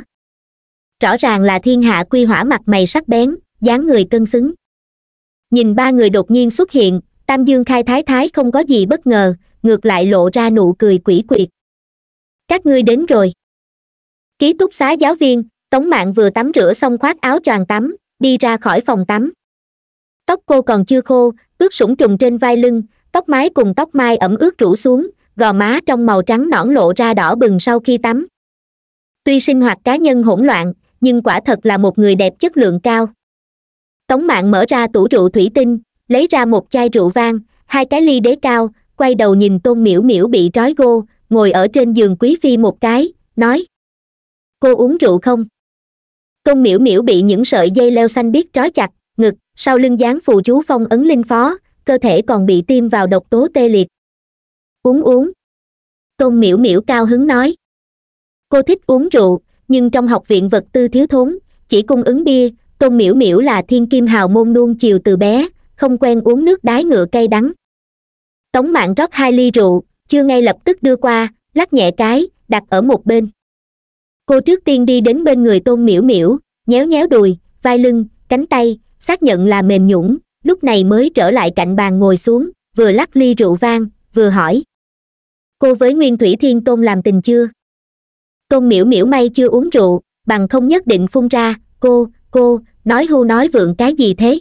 rõ ràng là thiên hạ quy hỏa mặt mày sắc bén dáng người cân xứng nhìn ba người đột nhiên xuất hiện tam dương khai thái thái không có gì bất ngờ ngược lại lộ ra nụ cười quỷ quyệt các ngươi đến rồi ký túc xá giáo viên tống mạng vừa tắm rửa xong khoác áo choàng tắm đi ra khỏi phòng tắm tóc cô còn chưa khô ướt sũng trùng trên vai lưng tóc mái cùng tóc mai ẩm ướt rủ xuống gò má trong màu trắng nõn lộ ra đỏ bừng sau khi tắm tuy sinh hoạt cá nhân hỗn loạn nhưng quả thật là một người đẹp chất lượng cao tống mạng mở ra tủ rượu thủy tinh lấy ra một chai rượu vang hai cái ly đế cao quay đầu nhìn tôn miễu miễu bị trói gô ngồi ở trên giường quý phi một cái nói cô uống rượu không tôn miễu miễu bị những sợi dây leo xanh biết trói chặt ngực sau lưng dáng phù chú phong ấn linh phó cơ thể còn bị tiêm vào độc tố tê liệt uống uống tôn miễu miễu cao hứng nói cô thích uống rượu nhưng trong học viện vật tư thiếu thốn chỉ cung ứng bia tôn miễu miễu là thiên kim hào môn nuông chiều từ bé không quen uống nước đái ngựa cay đắng tống mạng rót hai ly rượu chưa ngay lập tức đưa qua lắc nhẹ cái đặt ở một bên cô trước tiên đi đến bên người tôn miễu miễu nhéo nhéo đùi vai lưng cánh tay xác nhận là mềm nhũng lúc này mới trở lại cạnh bàn ngồi xuống vừa lắc ly rượu vang vừa hỏi cô với nguyên thủy thiên tôn làm tình chưa tôn miễu miễu may chưa uống rượu bằng không nhất định phun ra cô cô nói hưu nói vượng cái gì thế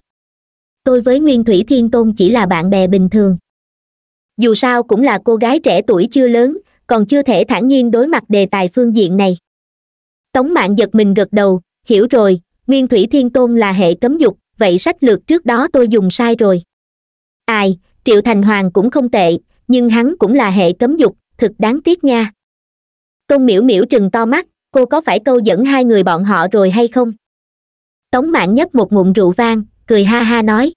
tôi với nguyên thủy thiên tôn chỉ là bạn bè bình thường dù sao cũng là cô gái trẻ tuổi chưa lớn còn chưa thể thản nhiên đối mặt đề tài phương diện này tống mạng giật mình gật đầu hiểu rồi nguyên thủy thiên tôn là hệ cấm dục vậy sách lược trước đó tôi dùng sai rồi ai triệu thành hoàng cũng không tệ nhưng hắn cũng là hệ cấm dục thật đáng tiếc nha tôn miễu miễu trừng to mắt cô có phải câu dẫn hai người bọn họ rồi hay không tống Mạn nhấp một ngụm rượu vang cười ha ha nói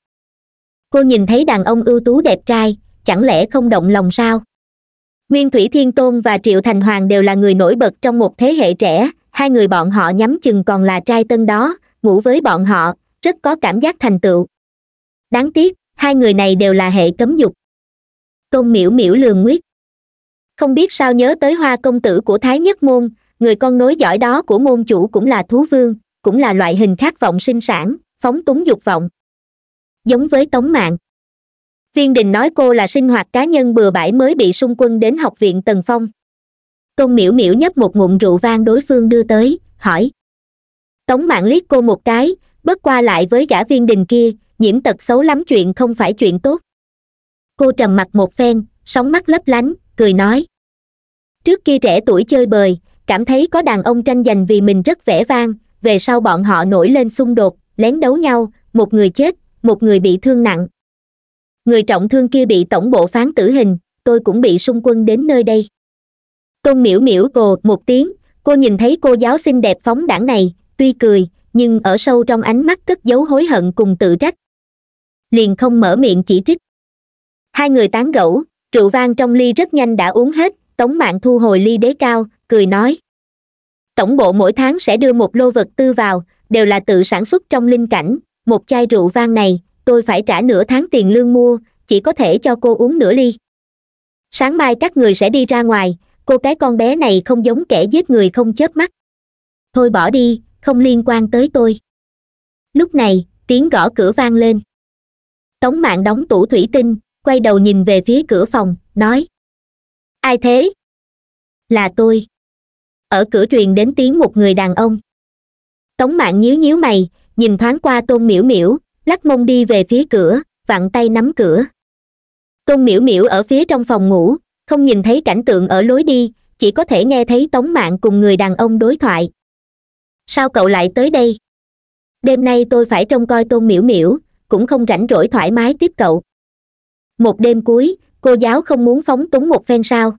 cô nhìn thấy đàn ông ưu tú đẹp trai chẳng lẽ không động lòng sao nguyên thủy thiên tôn và triệu thành hoàng đều là người nổi bật trong một thế hệ trẻ hai người bọn họ nhắm chừng còn là trai tân đó ngủ với bọn họ rất có cảm giác thành tựu đáng tiếc hai người này đều là hệ cấm dục tôn miễu miễu lường nguyết không biết sao nhớ tới hoa công tử của thái nhất môn người con nối giỏi đó của môn chủ cũng là thú vương cũng là loại hình khát vọng sinh sản phóng túng dục vọng giống với tống mạng viên đình nói cô là sinh hoạt cá nhân bừa bãi mới bị xung quân đến học viện tần phong tôn miễu miễu nhấp một ngụm rượu vang đối phương đưa tới hỏi tống mạng liếc cô một cái bất qua lại với gã viên đình kia nhiễm tật xấu lắm chuyện không phải chuyện tốt cô trầm mặt một phen sóng mắt lấp lánh cười nói trước kia trẻ tuổi chơi bời cảm thấy có đàn ông tranh giành vì mình rất vẻ vang về sau bọn họ nổi lên xung đột lén đấu nhau một người chết một người bị thương nặng người trọng thương kia bị tổng bộ phán tử hình tôi cũng bị xung quân đến nơi đây tôn miễu miễu gồ một tiếng cô nhìn thấy cô giáo xinh đẹp phóng đảng này tuy cười nhưng ở sâu trong ánh mắt cất giấu hối hận cùng tự trách liền không mở miệng chỉ trích hai người tán gẫu rượu vang trong ly rất nhanh đã uống hết tống mạng thu hồi ly đế cao cười nói tổng bộ mỗi tháng sẽ đưa một lô vật tư vào đều là tự sản xuất trong linh cảnh một chai rượu vang này tôi phải trả nửa tháng tiền lương mua chỉ có thể cho cô uống nửa ly sáng mai các người sẽ đi ra ngoài cô cái con bé này không giống kẻ giết người không chớp mắt thôi bỏ đi không liên quan tới tôi lúc này tiếng gõ cửa vang lên tống mạng đóng tủ thủy tinh quay đầu nhìn về phía cửa phòng nói ai thế là tôi ở cửa truyền đến tiếng một người đàn ông tống mạng nhíu nhíu mày nhìn thoáng qua tôn miễu miễu lắc mông đi về phía cửa vặn tay nắm cửa tôn miễu miễu ở phía trong phòng ngủ không nhìn thấy cảnh tượng ở lối đi chỉ có thể nghe thấy tống mạng cùng người đàn ông đối thoại sao cậu lại tới đây đêm nay tôi phải trông coi tôn miễu miễu cũng không rảnh rỗi thoải mái tiếp cậu một đêm cuối cô giáo không muốn phóng túng một phen sao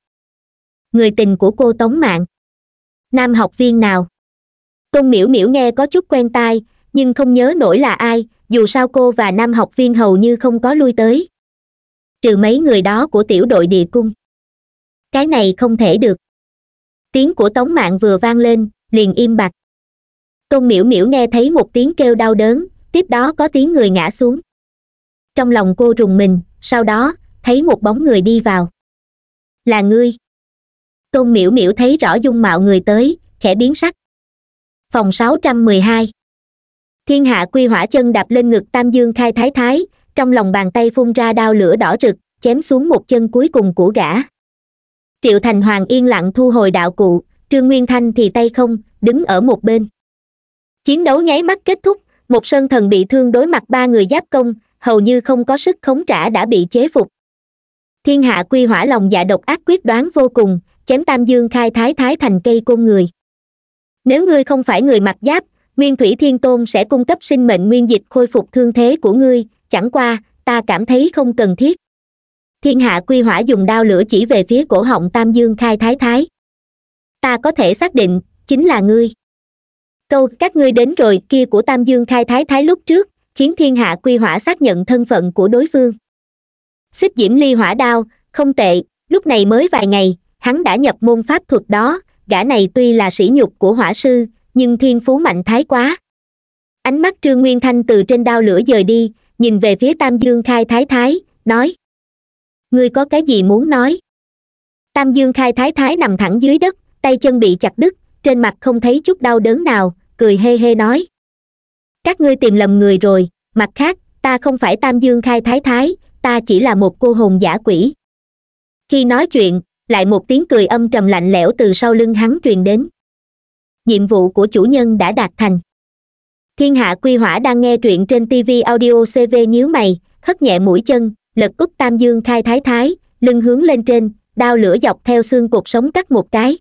người tình của cô tống mạng nam học viên nào tôn miễu miễu nghe có chút quen tai nhưng không nhớ nổi là ai dù sao cô và nam học viên hầu như không có lui tới trừ mấy người đó của tiểu đội địa cung cái này không thể được tiếng của tống mạng vừa vang lên liền im bặt tôn miễu miễu nghe thấy một tiếng kêu đau đớn tiếp đó có tiếng người ngã xuống trong lòng cô rùng mình sau đó thấy một bóng người đi vào là ngươi tôn miễu miễu thấy rõ dung mạo người tới khẽ biến sắc phòng sáu trăm mười hai thiên hạ quy hỏa chân đạp lên ngực tam dương khai thái thái trong lòng bàn tay phun ra đao lửa đỏ rực chém xuống một chân cuối cùng của gã triệu thành hoàng yên lặng thu hồi đạo cụ trương nguyên thanh thì tay không đứng ở một bên chiến đấu nháy mắt kết thúc một sơn thần bị thương đối mặt ba người giáp công hầu như không có sức khống trả đã bị chế phục thiên hạ quy hỏa lòng dạ độc ác quyết đoán vô cùng chém tam dương khai thái thái thành cây côn người nếu ngươi không phải người mặc giáp nguyên thủy thiên tôn sẽ cung cấp sinh mệnh nguyên dịch khôi phục thương thế của ngươi chẳng qua ta cảm thấy không cần thiết thiên hạ quy hỏa dùng đao lửa chỉ về phía cổ họng tam dương khai thái thái ta có thể xác định chính là ngươi câu các ngươi đến rồi kia của tam dương khai thái thái lúc trước khiến thiên hạ quy hỏa xác nhận thân phận của đối phương xích diễm ly hỏa đao không tệ lúc này mới vài ngày hắn đã nhập môn pháp thuật đó gã này tuy là sĩ nhục của hỏa sư nhưng thiên phú mạnh thái quá ánh mắt trương nguyên thanh từ trên đao lửa dời đi nhìn về phía tam dương khai thái thái nói ngươi có cái gì muốn nói tam dương khai thái thái nằm thẳng dưới đất tay chân bị chặt đứt trên mặt không thấy chút đau đớn nào cười hê hê nói các ngươi tìm lầm người rồi mặt khác ta không phải tam dương khai thái thái ta chỉ là một cô hồn giả quỷ khi nói chuyện lại một tiếng cười âm trầm lạnh lẽo từ sau lưng hắn truyền đến nhiệm vụ của chủ nhân đã đạt thành thiên hạ quy hỏa đang nghe truyện trên tv audio cv nhíu mày hất nhẹ mũi chân lật úp tam dương khai thái thái lưng hướng lên trên đao lửa dọc theo xương cuộc sống cắt một cái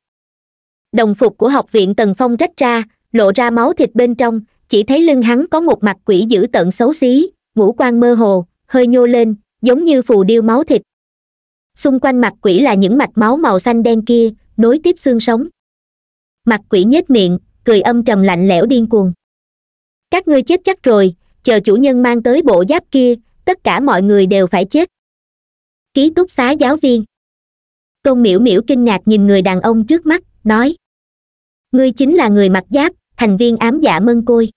đồng phục của học viện tần phong rách ra lộ ra máu thịt bên trong chỉ thấy lưng hắn có một mặt quỷ dữ tận xấu xí ngũ quan mơ hồ hơi nhô lên giống như phù điêu máu thịt xung quanh mặt quỷ là những mạch máu màu xanh đen kia nối tiếp xương sống mặt quỷ nhếch miệng cười âm trầm lạnh lẽo điên cuồng các ngươi chết chắc rồi chờ chủ nhân mang tới bộ giáp kia tất cả mọi người đều phải chết ký túc xá giáo viên tôn miễu miễu kinh ngạc nhìn người đàn ông trước mắt nói ngươi chính là người mặc giáp thành viên ám dạ mân côi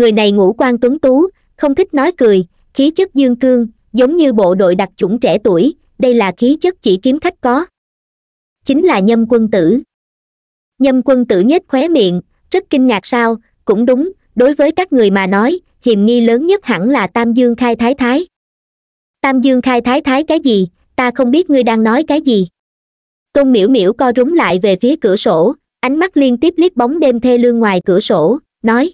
người này ngũ quan tuấn tú không thích nói cười khí chất dương cương giống như bộ đội đặc chủng trẻ tuổi đây là khí chất chỉ kiếm khách có chính là nhâm quân tử nhâm quân tử nhếch khóe miệng rất kinh ngạc sao cũng đúng đối với các người mà nói hiềm nghi lớn nhất hẳn là tam dương khai thái thái tam dương khai thái thái cái gì ta không biết ngươi đang nói cái gì tôn miễu miễu co rúm lại về phía cửa sổ ánh mắt liên tiếp liếc bóng đêm thê lương ngoài cửa sổ nói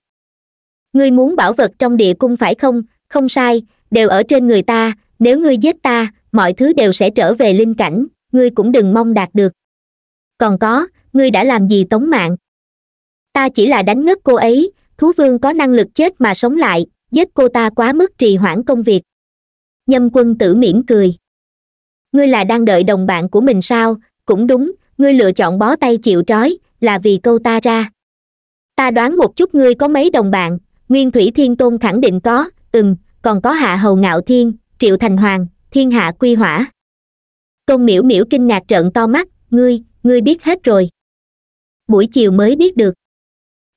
ngươi muốn bảo vật trong địa cung phải không không sai đều ở trên người ta nếu ngươi giết ta mọi thứ đều sẽ trở về linh cảnh ngươi cũng đừng mong đạt được còn có ngươi đã làm gì tống mạng ta chỉ là đánh ngất cô ấy thú vương có năng lực chết mà sống lại giết cô ta quá mức trì hoãn công việc nhâm quân tử mỉm cười ngươi là đang đợi đồng bạn của mình sao cũng đúng ngươi lựa chọn bó tay chịu trói là vì câu ta ra ta đoán một chút ngươi có mấy đồng bạn nguyên thủy thiên tôn khẳng định có ừm còn có hạ hầu ngạo thiên triệu thành hoàng thiên hạ quy hỏa tôn miễu miễu kinh ngạc trợn to mắt ngươi ngươi biết hết rồi buổi chiều mới biết được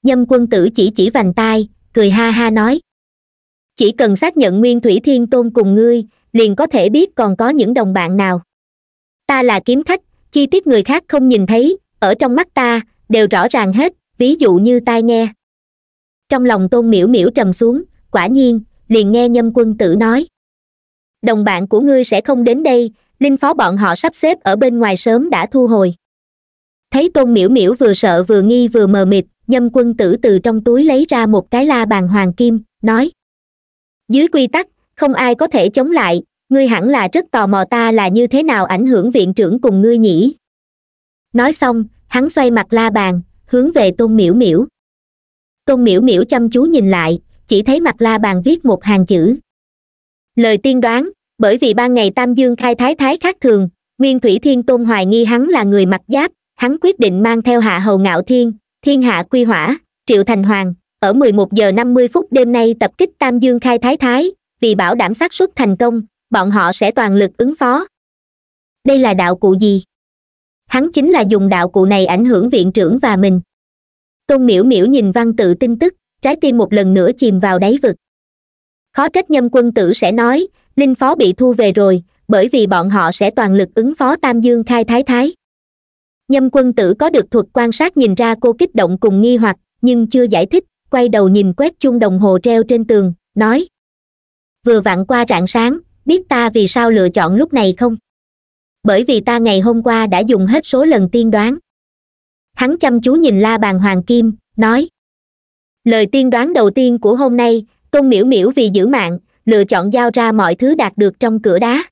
nhâm quân tử chỉ chỉ vành tai cười ha ha nói chỉ cần xác nhận nguyên thủy thiên tôn cùng ngươi liền có thể biết còn có những đồng bạn nào ta là kiếm khách chi tiết người khác không nhìn thấy ở trong mắt ta đều rõ ràng hết ví dụ như tai nghe trong lòng tôn miễu miễu trầm xuống quả nhiên liền nghe nhâm quân tử nói đồng bạn của ngươi sẽ không đến đây linh phó bọn họ sắp xếp ở bên ngoài sớm đã thu hồi thấy tôn miễu miễu vừa sợ vừa nghi vừa mờ mịt nhâm quân tử từ trong túi lấy ra một cái la bàn hoàng kim nói dưới quy tắc không ai có thể chống lại ngươi hẳn là rất tò mò ta là như thế nào ảnh hưởng viện trưởng cùng ngươi nhỉ nói xong hắn xoay mặt la bàn hướng về tôn miễu miễu tôn miễu miễu chăm chú nhìn lại chỉ thấy mặt la bàn viết một hàng chữ lời tiên đoán bởi vì ban ngày tam dương khai thái thái khác thường nguyên thủy thiên tôn hoài nghi hắn là người mặc giáp hắn quyết định mang theo hạ hầu ngạo thiên thiên hạ quy hỏa triệu thành hoàng ở 11 giờ 50 phút đêm nay tập kích tam dương khai thái thái vì bảo đảm xác suất thành công bọn họ sẽ toàn lực ứng phó đây là đạo cụ gì hắn chính là dùng đạo cụ này ảnh hưởng viện trưởng và mình tôn miễu miễu nhìn văn tự tin tức trái tim một lần nữa chìm vào đáy vực khó trách nhâm quân tử sẽ nói linh phó bị thu về rồi bởi vì bọn họ sẽ toàn lực ứng phó tam dương khai thái thái nhâm quân tử có được thuật quan sát nhìn ra cô kích động cùng nghi hoặc nhưng chưa giải thích quay đầu nhìn quét chung đồng hồ treo trên tường nói vừa vặn qua rạng sáng biết ta vì sao lựa chọn lúc này không bởi vì ta ngày hôm qua đã dùng hết số lần tiên đoán hắn chăm chú nhìn la bàn hoàng kim nói lời tiên đoán đầu tiên của hôm nay tôn miễu miễu vì giữ mạng lựa chọn giao ra mọi thứ đạt được trong cửa đá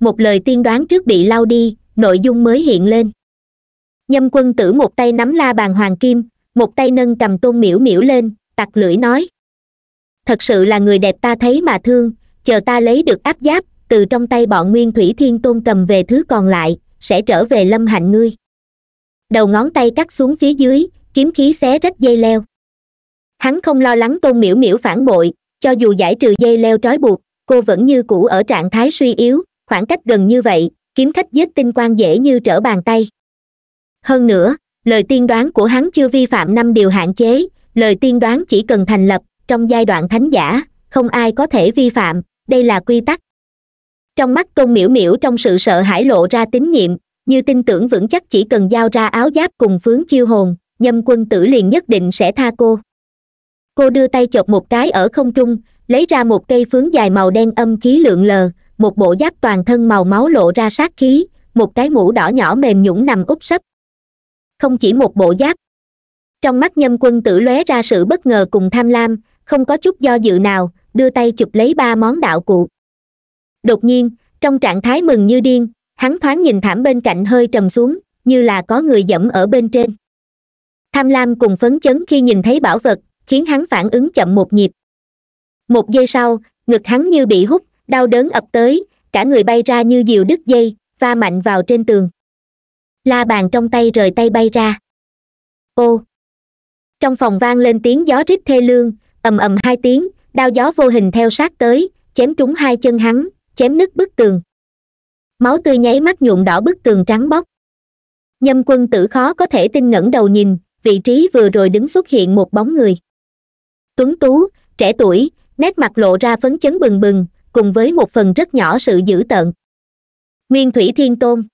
một lời tiên đoán trước bị lau đi nội dung mới hiện lên nhâm quân tử một tay nắm la bàn hoàng kim một tay nâng cầm tôn miễu miễu lên tặc lưỡi nói thật sự là người đẹp ta thấy mà thương chờ ta lấy được áp giáp từ trong tay bọn nguyên thủy thiên tôn cầm về thứ còn lại sẽ trở về lâm hạnh ngươi đầu ngón tay cắt xuống phía dưới kiếm khí xé rách dây leo hắn không lo lắng tôn miễu miễu phản bội cho dù giải trừ dây leo trói buộc cô vẫn như cũ ở trạng thái suy yếu khoảng cách gần như vậy kiếm khách giết tinh quang dễ như trở bàn tay hơn nữa lời tiên đoán của hắn chưa vi phạm năm điều hạn chế lời tiên đoán chỉ cần thành lập trong giai đoạn thánh giả không ai có thể vi phạm đây là quy tắc trong mắt tôn miễu miễu trong sự sợ hãi lộ ra tín nhiệm như tin tưởng vững chắc chỉ cần giao ra áo giáp cùng phướng chiêu hồn nhâm quân tử liền nhất định sẽ tha cô cô đưa tay chộp một cái ở không trung lấy ra một cây phướng dài màu đen âm khí lượn lờ một bộ giáp toàn thân màu máu lộ ra sát khí một cái mũ đỏ nhỏ mềm nhũng nằm úp sấp không chỉ một bộ giáp trong mắt nhâm quân tử lóe ra sự bất ngờ cùng tham lam không có chút do dự nào đưa tay chụp lấy ba món đạo cụ đột nhiên trong trạng thái mừng như điên hắn thoáng nhìn thảm bên cạnh hơi trầm xuống như là có người dẫm ở bên trên tham lam cùng phấn chấn khi nhìn thấy bảo vật khiến hắn phản ứng chậm một nhịp một giây sau ngực hắn như bị hút đau đớn ập tới cả người bay ra như diều đứt dây va mạnh vào trên tường la bàn trong tay rời tay bay ra ô trong phòng vang lên tiếng gió rít thê lương ầm ầm hai tiếng đao gió vô hình theo sát tới chém trúng hai chân hắn chém nứt bức tường máu tươi nháy mắt nhuộm đỏ bức tường trắng bóc nhâm quân tử khó có thể tin ngẩng đầu nhìn vị trí vừa rồi đứng xuất hiện một bóng người tuấn tú trẻ tuổi nét mặt lộ ra phấn chấn bừng bừng cùng với một phần rất nhỏ sự dữ tợn nguyên thủy thiên tôn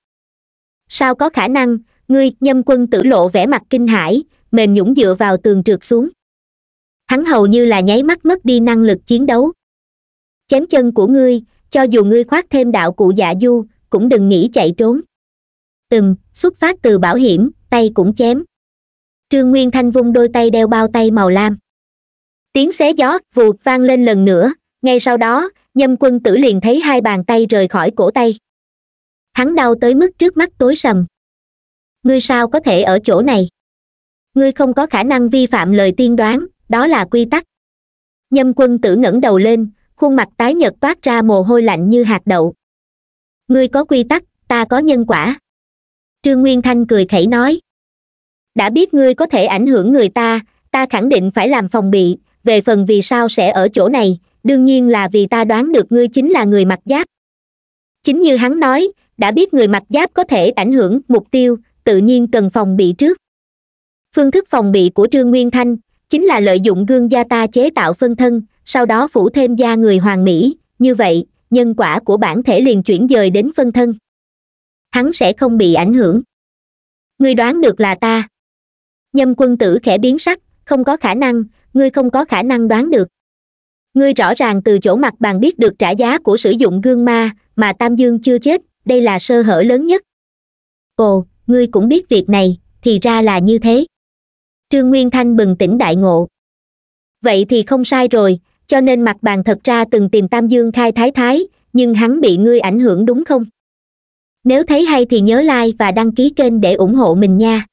sao có khả năng ngươi nhâm quân tử lộ vẻ mặt kinh hãi mềm nhũng dựa vào tường trượt xuống hắn hầu như là nháy mắt mất đi năng lực chiến đấu chém chân của ngươi cho dù ngươi khoác thêm đạo cụ dạ du cũng đừng nghĩ chạy trốn từng xuất phát từ bảo hiểm tay cũng chém trương nguyên thanh vung đôi tay đeo bao tay màu lam tiếng xé gió vụt vang lên lần nữa ngay sau đó nhâm quân tử liền thấy hai bàn tay rời khỏi cổ tay hắn đau tới mức trước mắt tối sầm ngươi sao có thể ở chỗ này ngươi không có khả năng vi phạm lời tiên đoán đó là quy tắc nhâm quân tử ngẩng đầu lên khuôn mặt tái nhợt toát ra mồ hôi lạnh như hạt đậu ngươi có quy tắc ta có nhân quả trương nguyên thanh cười khẩy nói đã biết ngươi có thể ảnh hưởng người ta ta khẳng định phải làm phòng bị về phần vì sao sẽ ở chỗ này đương nhiên là vì ta đoán được ngươi chính là người mặc giáp chính như hắn nói đã biết người mặc giáp có thể ảnh hưởng mục tiêu tự nhiên cần phòng bị trước phương thức phòng bị của trương nguyên thanh chính là lợi dụng gương da ta chế tạo phân thân sau đó phủ thêm da người hoàng mỹ như vậy nhân quả của bản thể liền chuyển dời đến phân thân hắn sẽ không bị ảnh hưởng ngươi đoán được là ta nhâm quân tử khẽ biến sắc không có khả năng ngươi không có khả năng đoán được ngươi rõ ràng từ chỗ mặt bàn biết được trả giá của sử dụng gương ma mà tam dương chưa chết đây là sơ hở lớn nhất ồ ngươi cũng biết việc này thì ra là như thế trương nguyên thanh bừng tỉnh đại ngộ vậy thì không sai rồi cho nên mặt bàn thật ra từng tìm tam dương khai thái thái nhưng hắn bị ngươi ảnh hưởng đúng không nếu thấy hay thì nhớ like và đăng ký kênh để ủng hộ mình nha